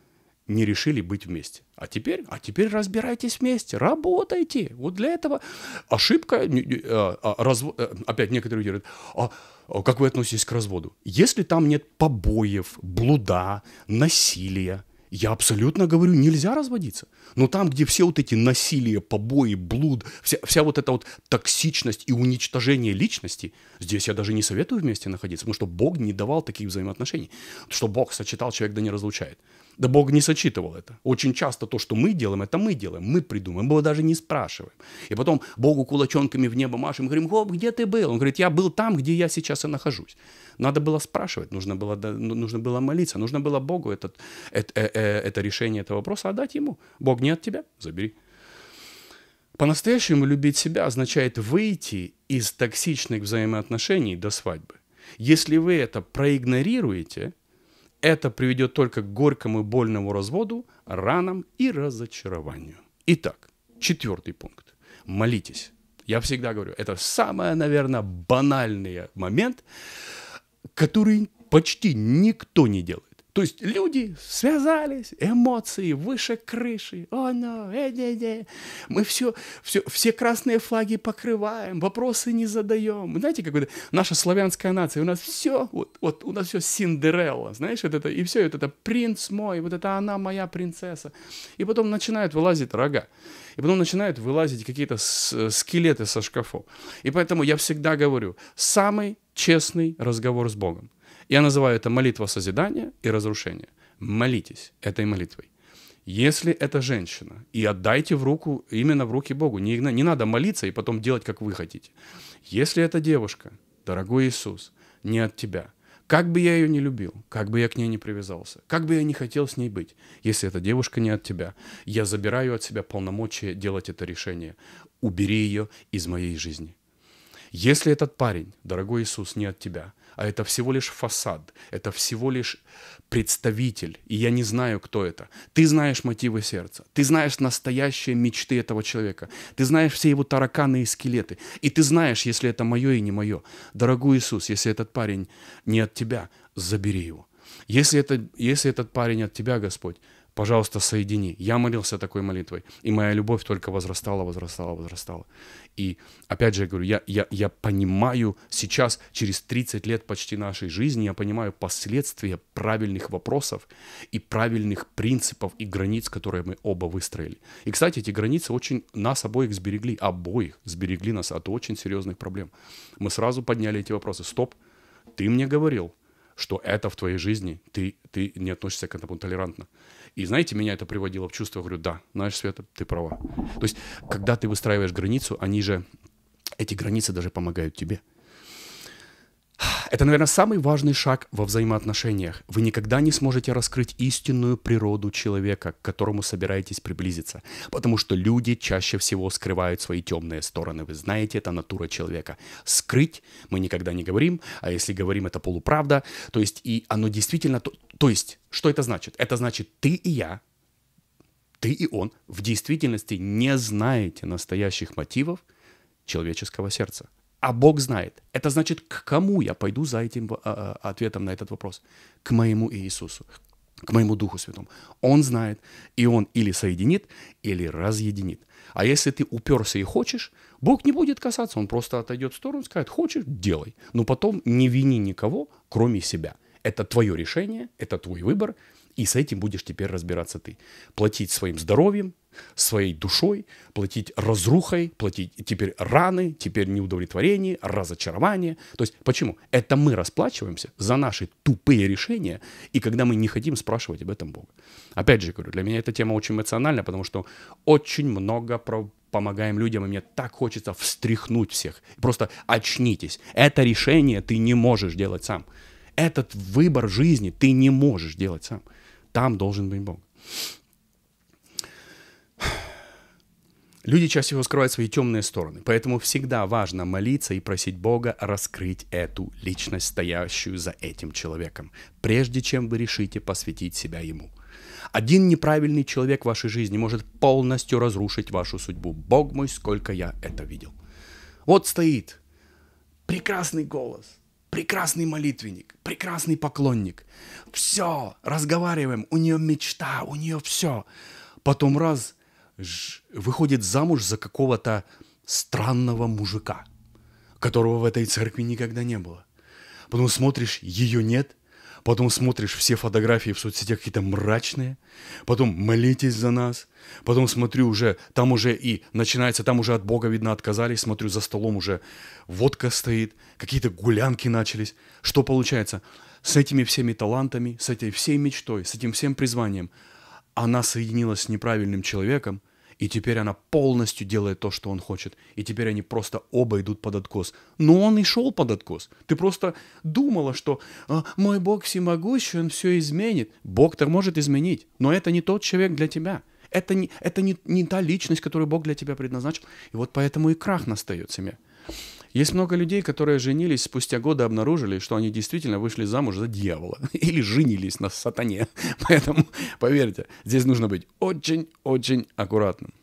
не решили быть вместе. А теперь, а теперь разбирайтесь вместе, работайте. Вот для этого ошибка, э, э, а, разв... Э, опять некоторые говорят, «А, а, как вы относитесь к разводу? Если там нет побоев, блуда, насилия, я абсолютно говорю, нельзя разводиться. Но там, где все вот эти насилие, побои, блуд, вся, вся вот эта вот токсичность и уничтожение личности, здесь я даже не советую вместе находиться, потому что Бог не давал таких взаимоотношений. Что Бог сочетал, человек да не разлучает. Да Бог не сочитывал это. Очень часто то, что мы делаем, это мы делаем, мы придумаем, мы его даже не спрашиваем. И потом Богу кулачонками в небо машем, говорим, Бог, где ты был? Он говорит, я был там, где я сейчас и нахожусь. Надо было спрашивать, нужно было, ну, нужно было молиться, нужно было Богу этот, это, э, э, это решение этого вопроса отдать ему. Бог не от тебя, забери. По-настоящему любить себя означает выйти из токсичных взаимоотношений до свадьбы. Если вы это проигнорируете, это приведет только к горькому и больному разводу, ранам и разочарованию. Итак, четвертый пункт. Молитесь. Я всегда говорю, это самый, наверное, банальный момент, который почти никто не делает. То есть люди связались, эмоции выше крыши. О, oh, ну, no, э, не, не. Мы все, все, все красные флаги покрываем, вопросы не задаем. Знаете, как это, наша славянская нация, у нас все, вот, вот у нас все Синдерелла, знаешь, вот это, и все, вот это принц мой, вот это она моя принцесса. И потом начинают вылазить рога. И потом начинают вылазить какие-то скелеты со шкафов. И поэтому я всегда говорю, самый честный разговор с Богом я называю это молитва созидания и разрушения. Молитесь этой молитвой. Если это женщина, и отдайте в руку, именно в руки Богу. Не, не надо молиться и потом делать, как вы хотите. Если это девушка, дорогой Иисус, не от тебя. Как бы я ее не любил, как бы я к ней не привязался, как бы я не хотел с ней быть, если эта девушка не от тебя, я забираю от себя полномочия делать это решение. Убери ее из моей жизни. Если этот парень, дорогой Иисус, не от тебя, а это всего лишь фасад, это всего лишь представитель, и я не знаю, кто это. Ты знаешь мотивы сердца, ты знаешь настоящие мечты этого человека, ты знаешь все его тараканы и скелеты, и ты знаешь, если это мое и не мое. Дорогой Иисус, если этот парень не от тебя, забери его. Если, это, если этот парень от тебя, Господь, пожалуйста, соедини. Я молился такой молитвой, и моя любовь только возрастала, возрастала, возрастала. И опять же, я говорю, я, я, я понимаю сейчас, через 30 лет почти нашей жизни, я понимаю последствия правильных вопросов и правильных принципов и границ, которые мы оба выстроили. И, кстати, эти границы очень нас обоих сберегли, обоих сберегли нас от очень серьезных проблем. Мы сразу подняли эти вопросы. Стоп, ты мне говорил, что это в твоей жизни, ты, ты не относишься к этому толерантно. И знаете, меня это приводило в чувство, говорю, да, знаешь, Света, ты права. То есть, когда ты выстраиваешь границу, они же, эти границы даже помогают тебе. Это, наверное, самый важный шаг во взаимоотношениях. Вы никогда не сможете раскрыть истинную природу человека, к которому собираетесь приблизиться, потому что люди чаще всего скрывают свои темные стороны. Вы знаете, это натура человека. Скрыть мы никогда не говорим, а если говорим, это полуправда. То есть, и оно действительно... То, то есть, что это значит? Это значит, ты и я, ты и он в действительности не знаете настоящих мотивов человеческого сердца а Бог знает. Это значит, к кому я пойду за этим а, а, ответом на этот вопрос? К моему Иисусу, к моему Духу Святому. Он знает, и Он или соединит, или разъединит. А если ты уперся и хочешь, Бог не будет касаться, Он просто отойдет в сторону, и скажет, хочешь, делай. Но потом не вини никого, кроме себя. Это твое решение, это твой выбор, и с этим будешь теперь разбираться ты. Платить своим здоровьем, своей душой, платить разрухой, платить теперь раны, теперь неудовлетворение, разочарование. То есть почему? Это мы расплачиваемся за наши тупые решения, и когда мы не хотим спрашивать об этом Бога. Опять же говорю, для меня эта тема очень эмоциональна, потому что очень много про помогаем людям, и мне так хочется встряхнуть всех. Просто очнитесь. Это решение ты не можешь делать сам. Этот выбор жизни ты не можешь делать сам. Там должен быть Бог. Люди чаще всего скрывают свои темные стороны, поэтому всегда важно молиться и просить Бога раскрыть эту личность, стоящую за этим человеком, прежде чем вы решите посвятить себя ему. Один неправильный человек в вашей жизни может полностью разрушить вашу судьбу. Бог мой, сколько я это видел. Вот стоит прекрасный голос, прекрасный молитвенник, прекрасный поклонник. Все, разговариваем, у нее мечта, у нее все. Потом раз ж, выходит замуж за какого-то странного мужика, которого в этой церкви никогда не было. Потом смотришь, ее нет, потом смотришь все фотографии в соцсетях какие-то мрачные, потом молитесь за нас, потом смотрю уже, там уже и начинается, там уже от Бога, видно, отказались, смотрю, за столом уже водка стоит, какие-то гулянки начались. Что получается? С этими всеми талантами, с этой всей мечтой, с этим всем призванием она соединилась с неправильным человеком – и теперь она полностью делает то, что он хочет. И теперь они просто оба идут под откос. Но он и шел под откос. Ты просто думала, что «А, мой Бог всемогущий, он все изменит. Бог-то может изменить, но это не тот человек для тебя. Это, не, это не, не та личность, которую Бог для тебя предназначил. И вот поэтому и крах настает семья. Есть много людей, которые женились, спустя годы обнаружили, что они действительно вышли замуж за дьявола <laughs> или женились на сатане. <laughs> Поэтому, поверьте, здесь нужно быть очень-очень аккуратным.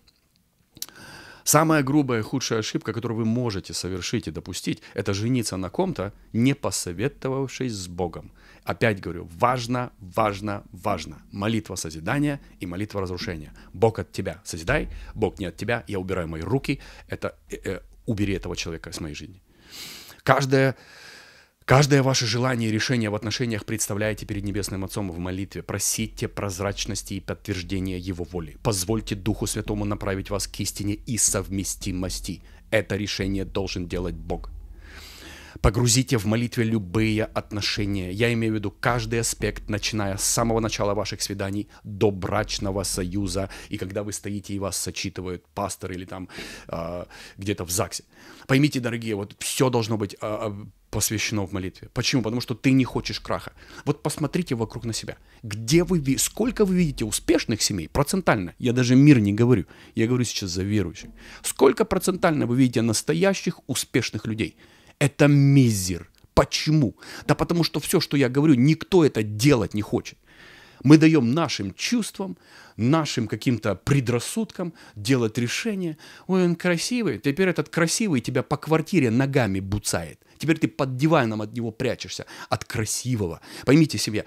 Самая грубая и худшая ошибка, которую вы можете совершить и допустить, это жениться на ком-то, не посоветовавшись с Богом. Опять говорю, важно, важно, важно. Молитва созидания и молитва разрушения. Бог от тебя созидай, Бог не от тебя, я убираю мои руки. Это э, э убери этого человека с моей жизни. Каждое, каждое ваше желание и решение в отношениях представляете перед Небесным Отцом в молитве. Просите прозрачности и подтверждения Его воли. Позвольте Духу Святому направить вас к истине и совместимости. Это решение должен делать Бог – Погрузите в молитве любые отношения. Я имею в виду каждый аспект, начиная с самого начала ваших свиданий до брачного союза. И когда вы стоите и вас сочитывают пастор или там э, где-то в ЗАГСе. Поймите, дорогие, вот все должно быть э, посвящено в молитве. Почему? Потому что ты не хочешь краха. Вот посмотрите вокруг на себя. Где вы, сколько вы видите успешных семей? Процентально. Я даже мир не говорю. Я говорю сейчас за верующих. Сколько процентально вы видите настоящих успешных людей? это мизер. Почему? Да потому что все, что я говорю, никто это делать не хочет. Мы даем нашим чувствам, нашим каким-то предрассудкам делать решение. Ой, он красивый. Теперь этот красивый тебя по квартире ногами буцает. Теперь ты под диваном от него прячешься, от красивого. Поймите себя,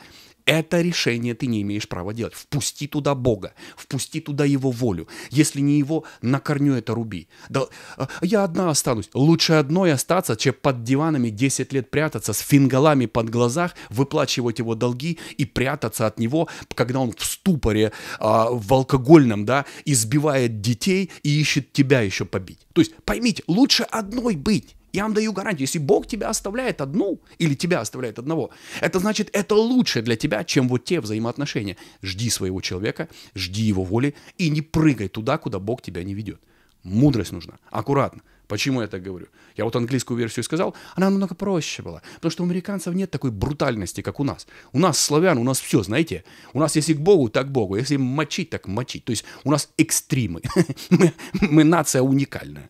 это решение ты не имеешь права делать. Впусти туда Бога, впусти туда Его волю. Если не Его, на корню это руби. Да, а, я одна останусь. Лучше одной остаться, чем под диванами 10 лет прятаться с фингалами под глазах, выплачивать его долги и прятаться от него, когда он в ступоре, а, в алкогольном, да, избивает детей и ищет тебя еще побить. То есть поймите, лучше одной быть я вам даю гарантию, если Бог тебя оставляет одну или тебя оставляет одного, это значит, это лучше для тебя, чем вот те взаимоотношения. Жди своего человека, жди его воли и не прыгай туда, куда Бог тебя не ведет. Мудрость нужна, аккуратно. Почему я так говорю? Я вот английскую версию сказал, она намного проще была, потому что у американцев нет такой брутальности, как у нас. У нас славян, у нас все, знаете, у нас если к Богу, так к Богу, если мочить, так мочить. То есть у нас экстримы. <laughs> мы, мы нация уникальная.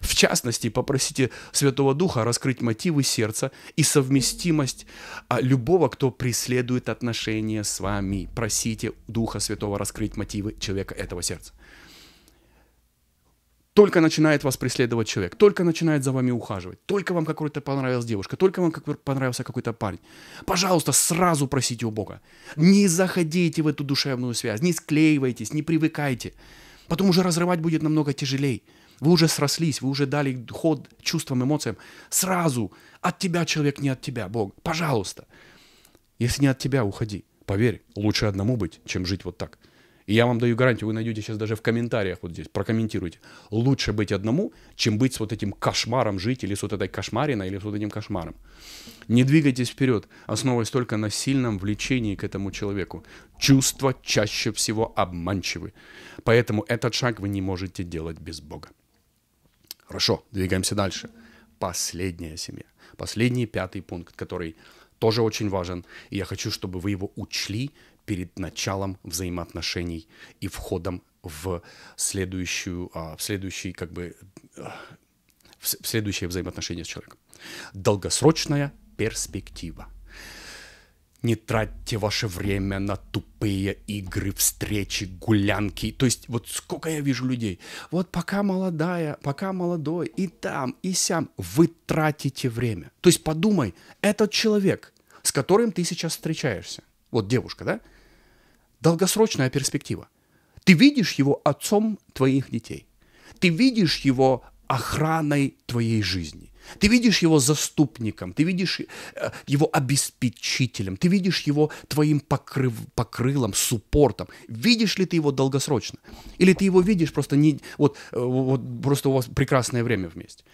В частности, попросите Святого Духа раскрыть мотивы сердца и совместимость а, любого, кто преследует отношения с вами. Просите Духа Святого раскрыть мотивы человека этого сердца. Только начинает вас преследовать человек, только начинает за вами ухаживать, только вам какой-то понравилась девушка, только вам понравился какой-то парень. Пожалуйста, сразу просите у Бога. Не заходите в эту душевную связь, не склеивайтесь, не привыкайте. Потом уже разрывать будет намного тяжелее. Вы уже срослись, вы уже дали ход чувствам, эмоциям. Сразу от тебя человек, не от тебя, Бог. Пожалуйста. Если не от тебя, уходи. Поверь, лучше одному быть, чем жить вот так. И я вам даю гарантию, вы найдете сейчас даже в комментариях вот здесь, прокомментируйте. Лучше быть одному, чем быть с вот этим кошмаром жить, или с вот этой кошмариной, или с вот этим кошмаром. Не двигайтесь вперед, основываясь только на сильном влечении к этому человеку. Чувства чаще всего обманчивы. Поэтому этот шаг вы не можете делать без Бога. Хорошо, двигаемся дальше. Последняя семья. Последний пятый пункт, который тоже очень важен. И я хочу, чтобы вы его учли перед началом взаимоотношений и входом в следующую, а, в следующий, как бы, а, в следующее взаимоотношение с человеком. Долгосрочная перспектива – не тратьте ваше время на тупые игры, встречи, гулянки. То есть вот сколько я вижу людей. Вот пока молодая, пока молодой, и там, и сям. Вы тратите время. То есть подумай, этот человек, с которым ты сейчас встречаешься, вот девушка, да? Долгосрочная перспектива. Ты видишь его отцом твоих детей. Ты видишь его охраной твоей жизни ты видишь его заступником, ты видишь э, его обеспечителем, ты видишь его твоим покрыв, покрылом, суппортом. Видишь ли ты его долгосрочно? Или ты его видишь просто не... Вот, э, вот просто у вас прекрасное время вместе.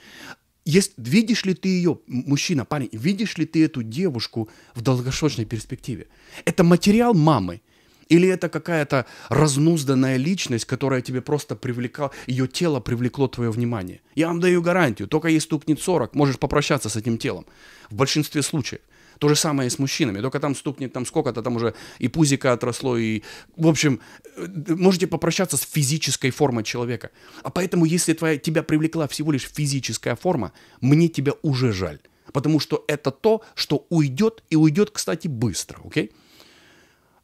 Есть, видишь ли ты ее, мужчина, парень, видишь ли ты эту девушку в долгосрочной перспективе? Это материал мамы – или это какая-то разнузданная личность, которая тебе просто привлекала, ее тело привлекло твое внимание. Я вам даю гарантию, только ей стукнет 40, можешь попрощаться с этим телом. В большинстве случаев. То же самое и с мужчинами, только там стукнет там сколько-то, там уже и пузика отросло, и... В общем, э, можете попрощаться с физической формой человека. А поэтому, если твоя, тебя привлекла всего лишь физическая форма, мне тебя уже жаль. Потому что это то, что уйдет, и уйдет, кстати, быстро, окей? Okay?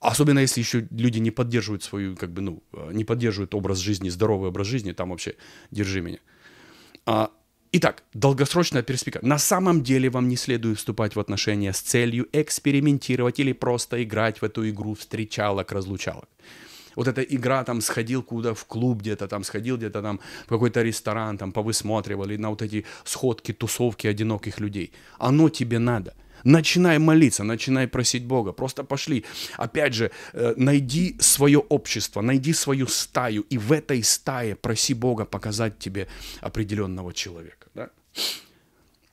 Особенно если еще люди не поддерживают свою, как бы, ну, э, не поддерживают образ жизни, здоровый образ жизни, там вообще держи меня. А, итак, долгосрочная перспектива. На самом деле вам не следует вступать в отношения с целью экспериментировать или просто играть в эту игру встречалок-разлучалок вот эта игра там сходил куда в клуб где-то там, сходил где-то там в какой-то ресторан, там повысматривали на вот эти сходки, тусовки одиноких людей. Оно тебе надо. Начинай молиться, начинай просить Бога. Просто пошли. Опять же, э, найди свое общество, найди свою стаю, и в этой стае проси Бога показать тебе определенного человека. Да?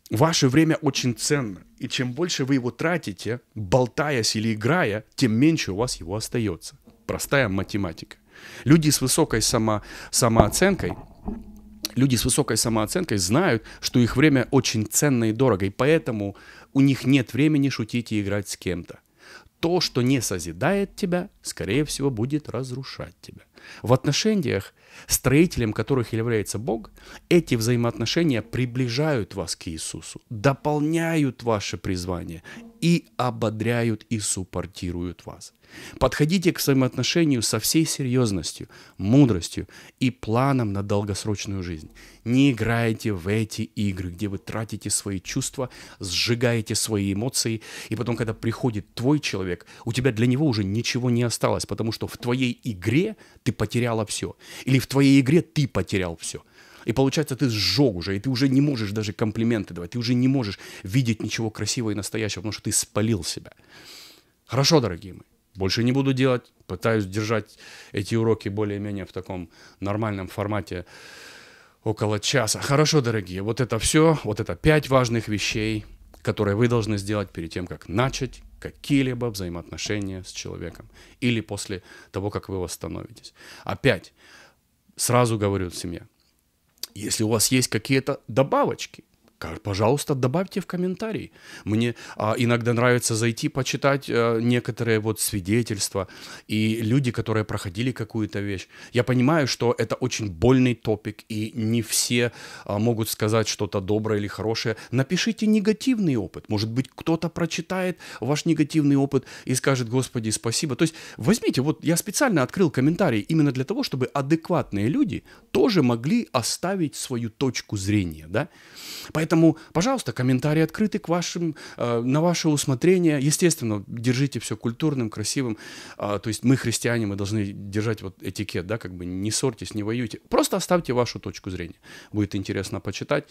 Ваше время очень ценно, и чем больше вы его тратите, болтаясь или играя, тем меньше у вас его остается. Простая математика. Люди с высокой само, самооценкой люди с высокой самооценкой знают, что их время очень ценно и дорого, и поэтому у них нет времени шутить и играть с кем-то. То, что не созидает тебя, скорее всего, будет разрушать тебя. В отношениях, строителем которых является Бог, эти взаимоотношения приближают вас к Иисусу, дополняют ваше призвание и ободряют и суппортируют вас. Подходите к взаимоотношению со всей серьезностью, мудростью и планом на долгосрочную жизнь. Не играйте в эти игры, где вы тратите свои чувства, сжигаете свои эмоции, и потом, когда приходит твой человек, у тебя для него уже ничего не осталось, потому что в твоей игре ты потеряла все. Или в твоей игре ты потерял все. И получается, ты сжег уже, и ты уже не можешь даже комплименты давать, ты уже не можешь видеть ничего красивого и настоящего, потому что ты спалил себя. Хорошо, дорогие мои, больше не буду делать, пытаюсь держать эти уроки более-менее в таком нормальном формате около часа. Хорошо, дорогие, вот это все, вот это пять важных вещей, которые вы должны сделать перед тем, как начать какие-либо взаимоотношения с человеком или после того, как вы восстановитесь. Опять, сразу говорю семья, если у вас есть какие-то добавочки, пожалуйста, добавьте в комментарий. Мне а, иногда нравится зайти почитать а, некоторые вот свидетельства и люди, которые проходили какую-то вещь. Я понимаю, что это очень больный топик, и не все а, могут сказать что-то доброе или хорошее. Напишите негативный опыт. Может быть, кто-то прочитает ваш негативный опыт и скажет, Господи, спасибо. То есть возьмите, вот я специально открыл комментарий именно для того, чтобы адекватные люди тоже могли оставить свою точку зрения. Да? Поэтому Поэтому, пожалуйста, комментарии открыты к вашим, э, на ваше усмотрение. Естественно, держите все культурным, красивым. Э, то есть мы, христиане, мы должны держать вот этикет, да, как бы не ссорьтесь, не воюйте. Просто оставьте вашу точку зрения. Будет интересно почитать.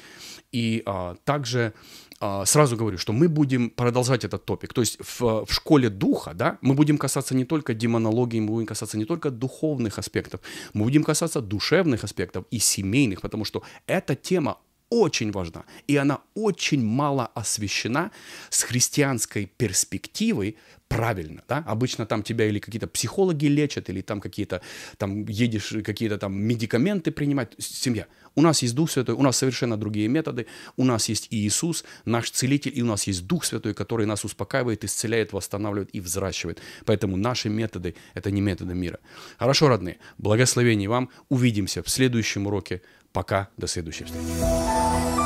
И э, также а, сразу говорю, что мы будем продолжать этот топик. То есть в, в школе духа, да, мы будем касаться не только демонологии, мы будем касаться не только духовных аспектов, мы будем касаться душевных аспектов и семейных, потому что эта тема очень важна, и она очень мало освещена с христианской перспективы правильно, да, обычно там тебя или какие-то психологи лечат, или там какие-то, там едешь, какие-то там медикаменты принимать, семья. У нас есть Дух Святой, у нас совершенно другие методы, у нас есть Иисус, наш Целитель, и у нас есть Дух Святой, который нас успокаивает, исцеляет, восстанавливает и взращивает. Поэтому наши методы – это не методы мира. Хорошо, родные, благословений вам, увидимся в следующем уроке Пока, до следующей встречи.